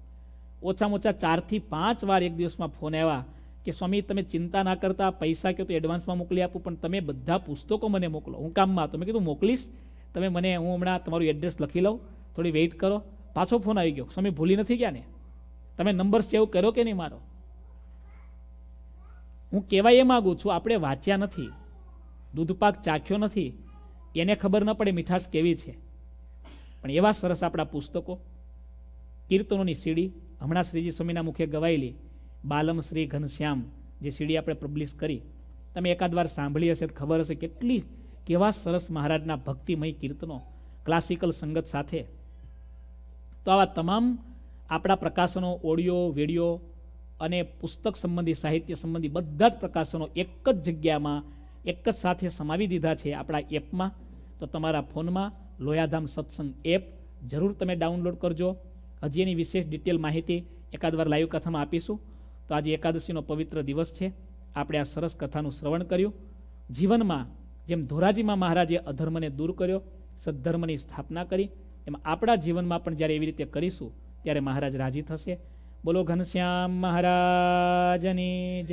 ઓછામાં ઓછા ચારથી પાંચ વાર એક દિવસમાં ફોન આવ્યા કે સ્વામી તમે ચિંતા ના કરતા પૈસા કે તો એડવાન્સમાં મોકલી આપું પણ તમે બધા પુસ્તકો મને મોકલો હું કામમાં તમે મેં કીધું મોકલીશ તમે મને હું હમણાં તમારું એડ્રેસ લખી લઉં થોડી વેઇટ કરો પાછો ફોન આવી ગયો સ્વામી ભૂલી નથી ગયા ને તમે નંબર સેવ કર્યો કે નહીં મારો હું કહેવાય એ માગું છું આપણે વાંચ્યા નથી દૂધપાક ચાખ્યો નથી એને ખબર ન પડે મીઠાશ કેવી છે પણ એવા સરસ આપણા પુસ્તકો કીર્તનોની સીડી હમણાં શ્રીજી સ્વામીના મુખે ગવાયેલી બાલમ શ્રી ઘનશ્યામ જે સીડી આપણે પબ્લિશ કરી તમે એકાદ વાર સાંભળી હશે ખબર હશે કેટલી કેવા સરસ મહારાજના ભક્તિમય કીર્તનો ક્લાસિકલ સંગત સાથે તો આવા તમામ આપણા પ્રકાશનો ઓડિયો વિડીયો અને પુસ્તક સંબંધી સાહિત્ય સંબંધી બધા જ પ્રકાશનો એક જ જગ્યામાં એક જ સાથે સમાવી દીધા છે આપણા એપમાં તો તમારા ફોનમાં લોયાધામ સત્સંગ એપ જરૂર તમે ડાઉનલોડ કરજો હજી એની વિશેષ ડિટેલ માહિતી એકાદ વાર લાઈવ કથામાં આપીશું તો આજે એકાદશીનો પવિત્ર દિવસ છે આપણે આ સરસ કથાનું શ્રવણ કર્યું જીવનમાં જેમ ધોરાજીમાં મહારાજે અધર્મને દૂર કર્યો સદ્ધર્મની સ્થાપના કરી એમ આપણા જીવનમાં પણ જ્યારે એવી રીતે કરીશું ત્યારે મહારાજ રાજી થશે બોલો ઘનશ્યામ મહારાજની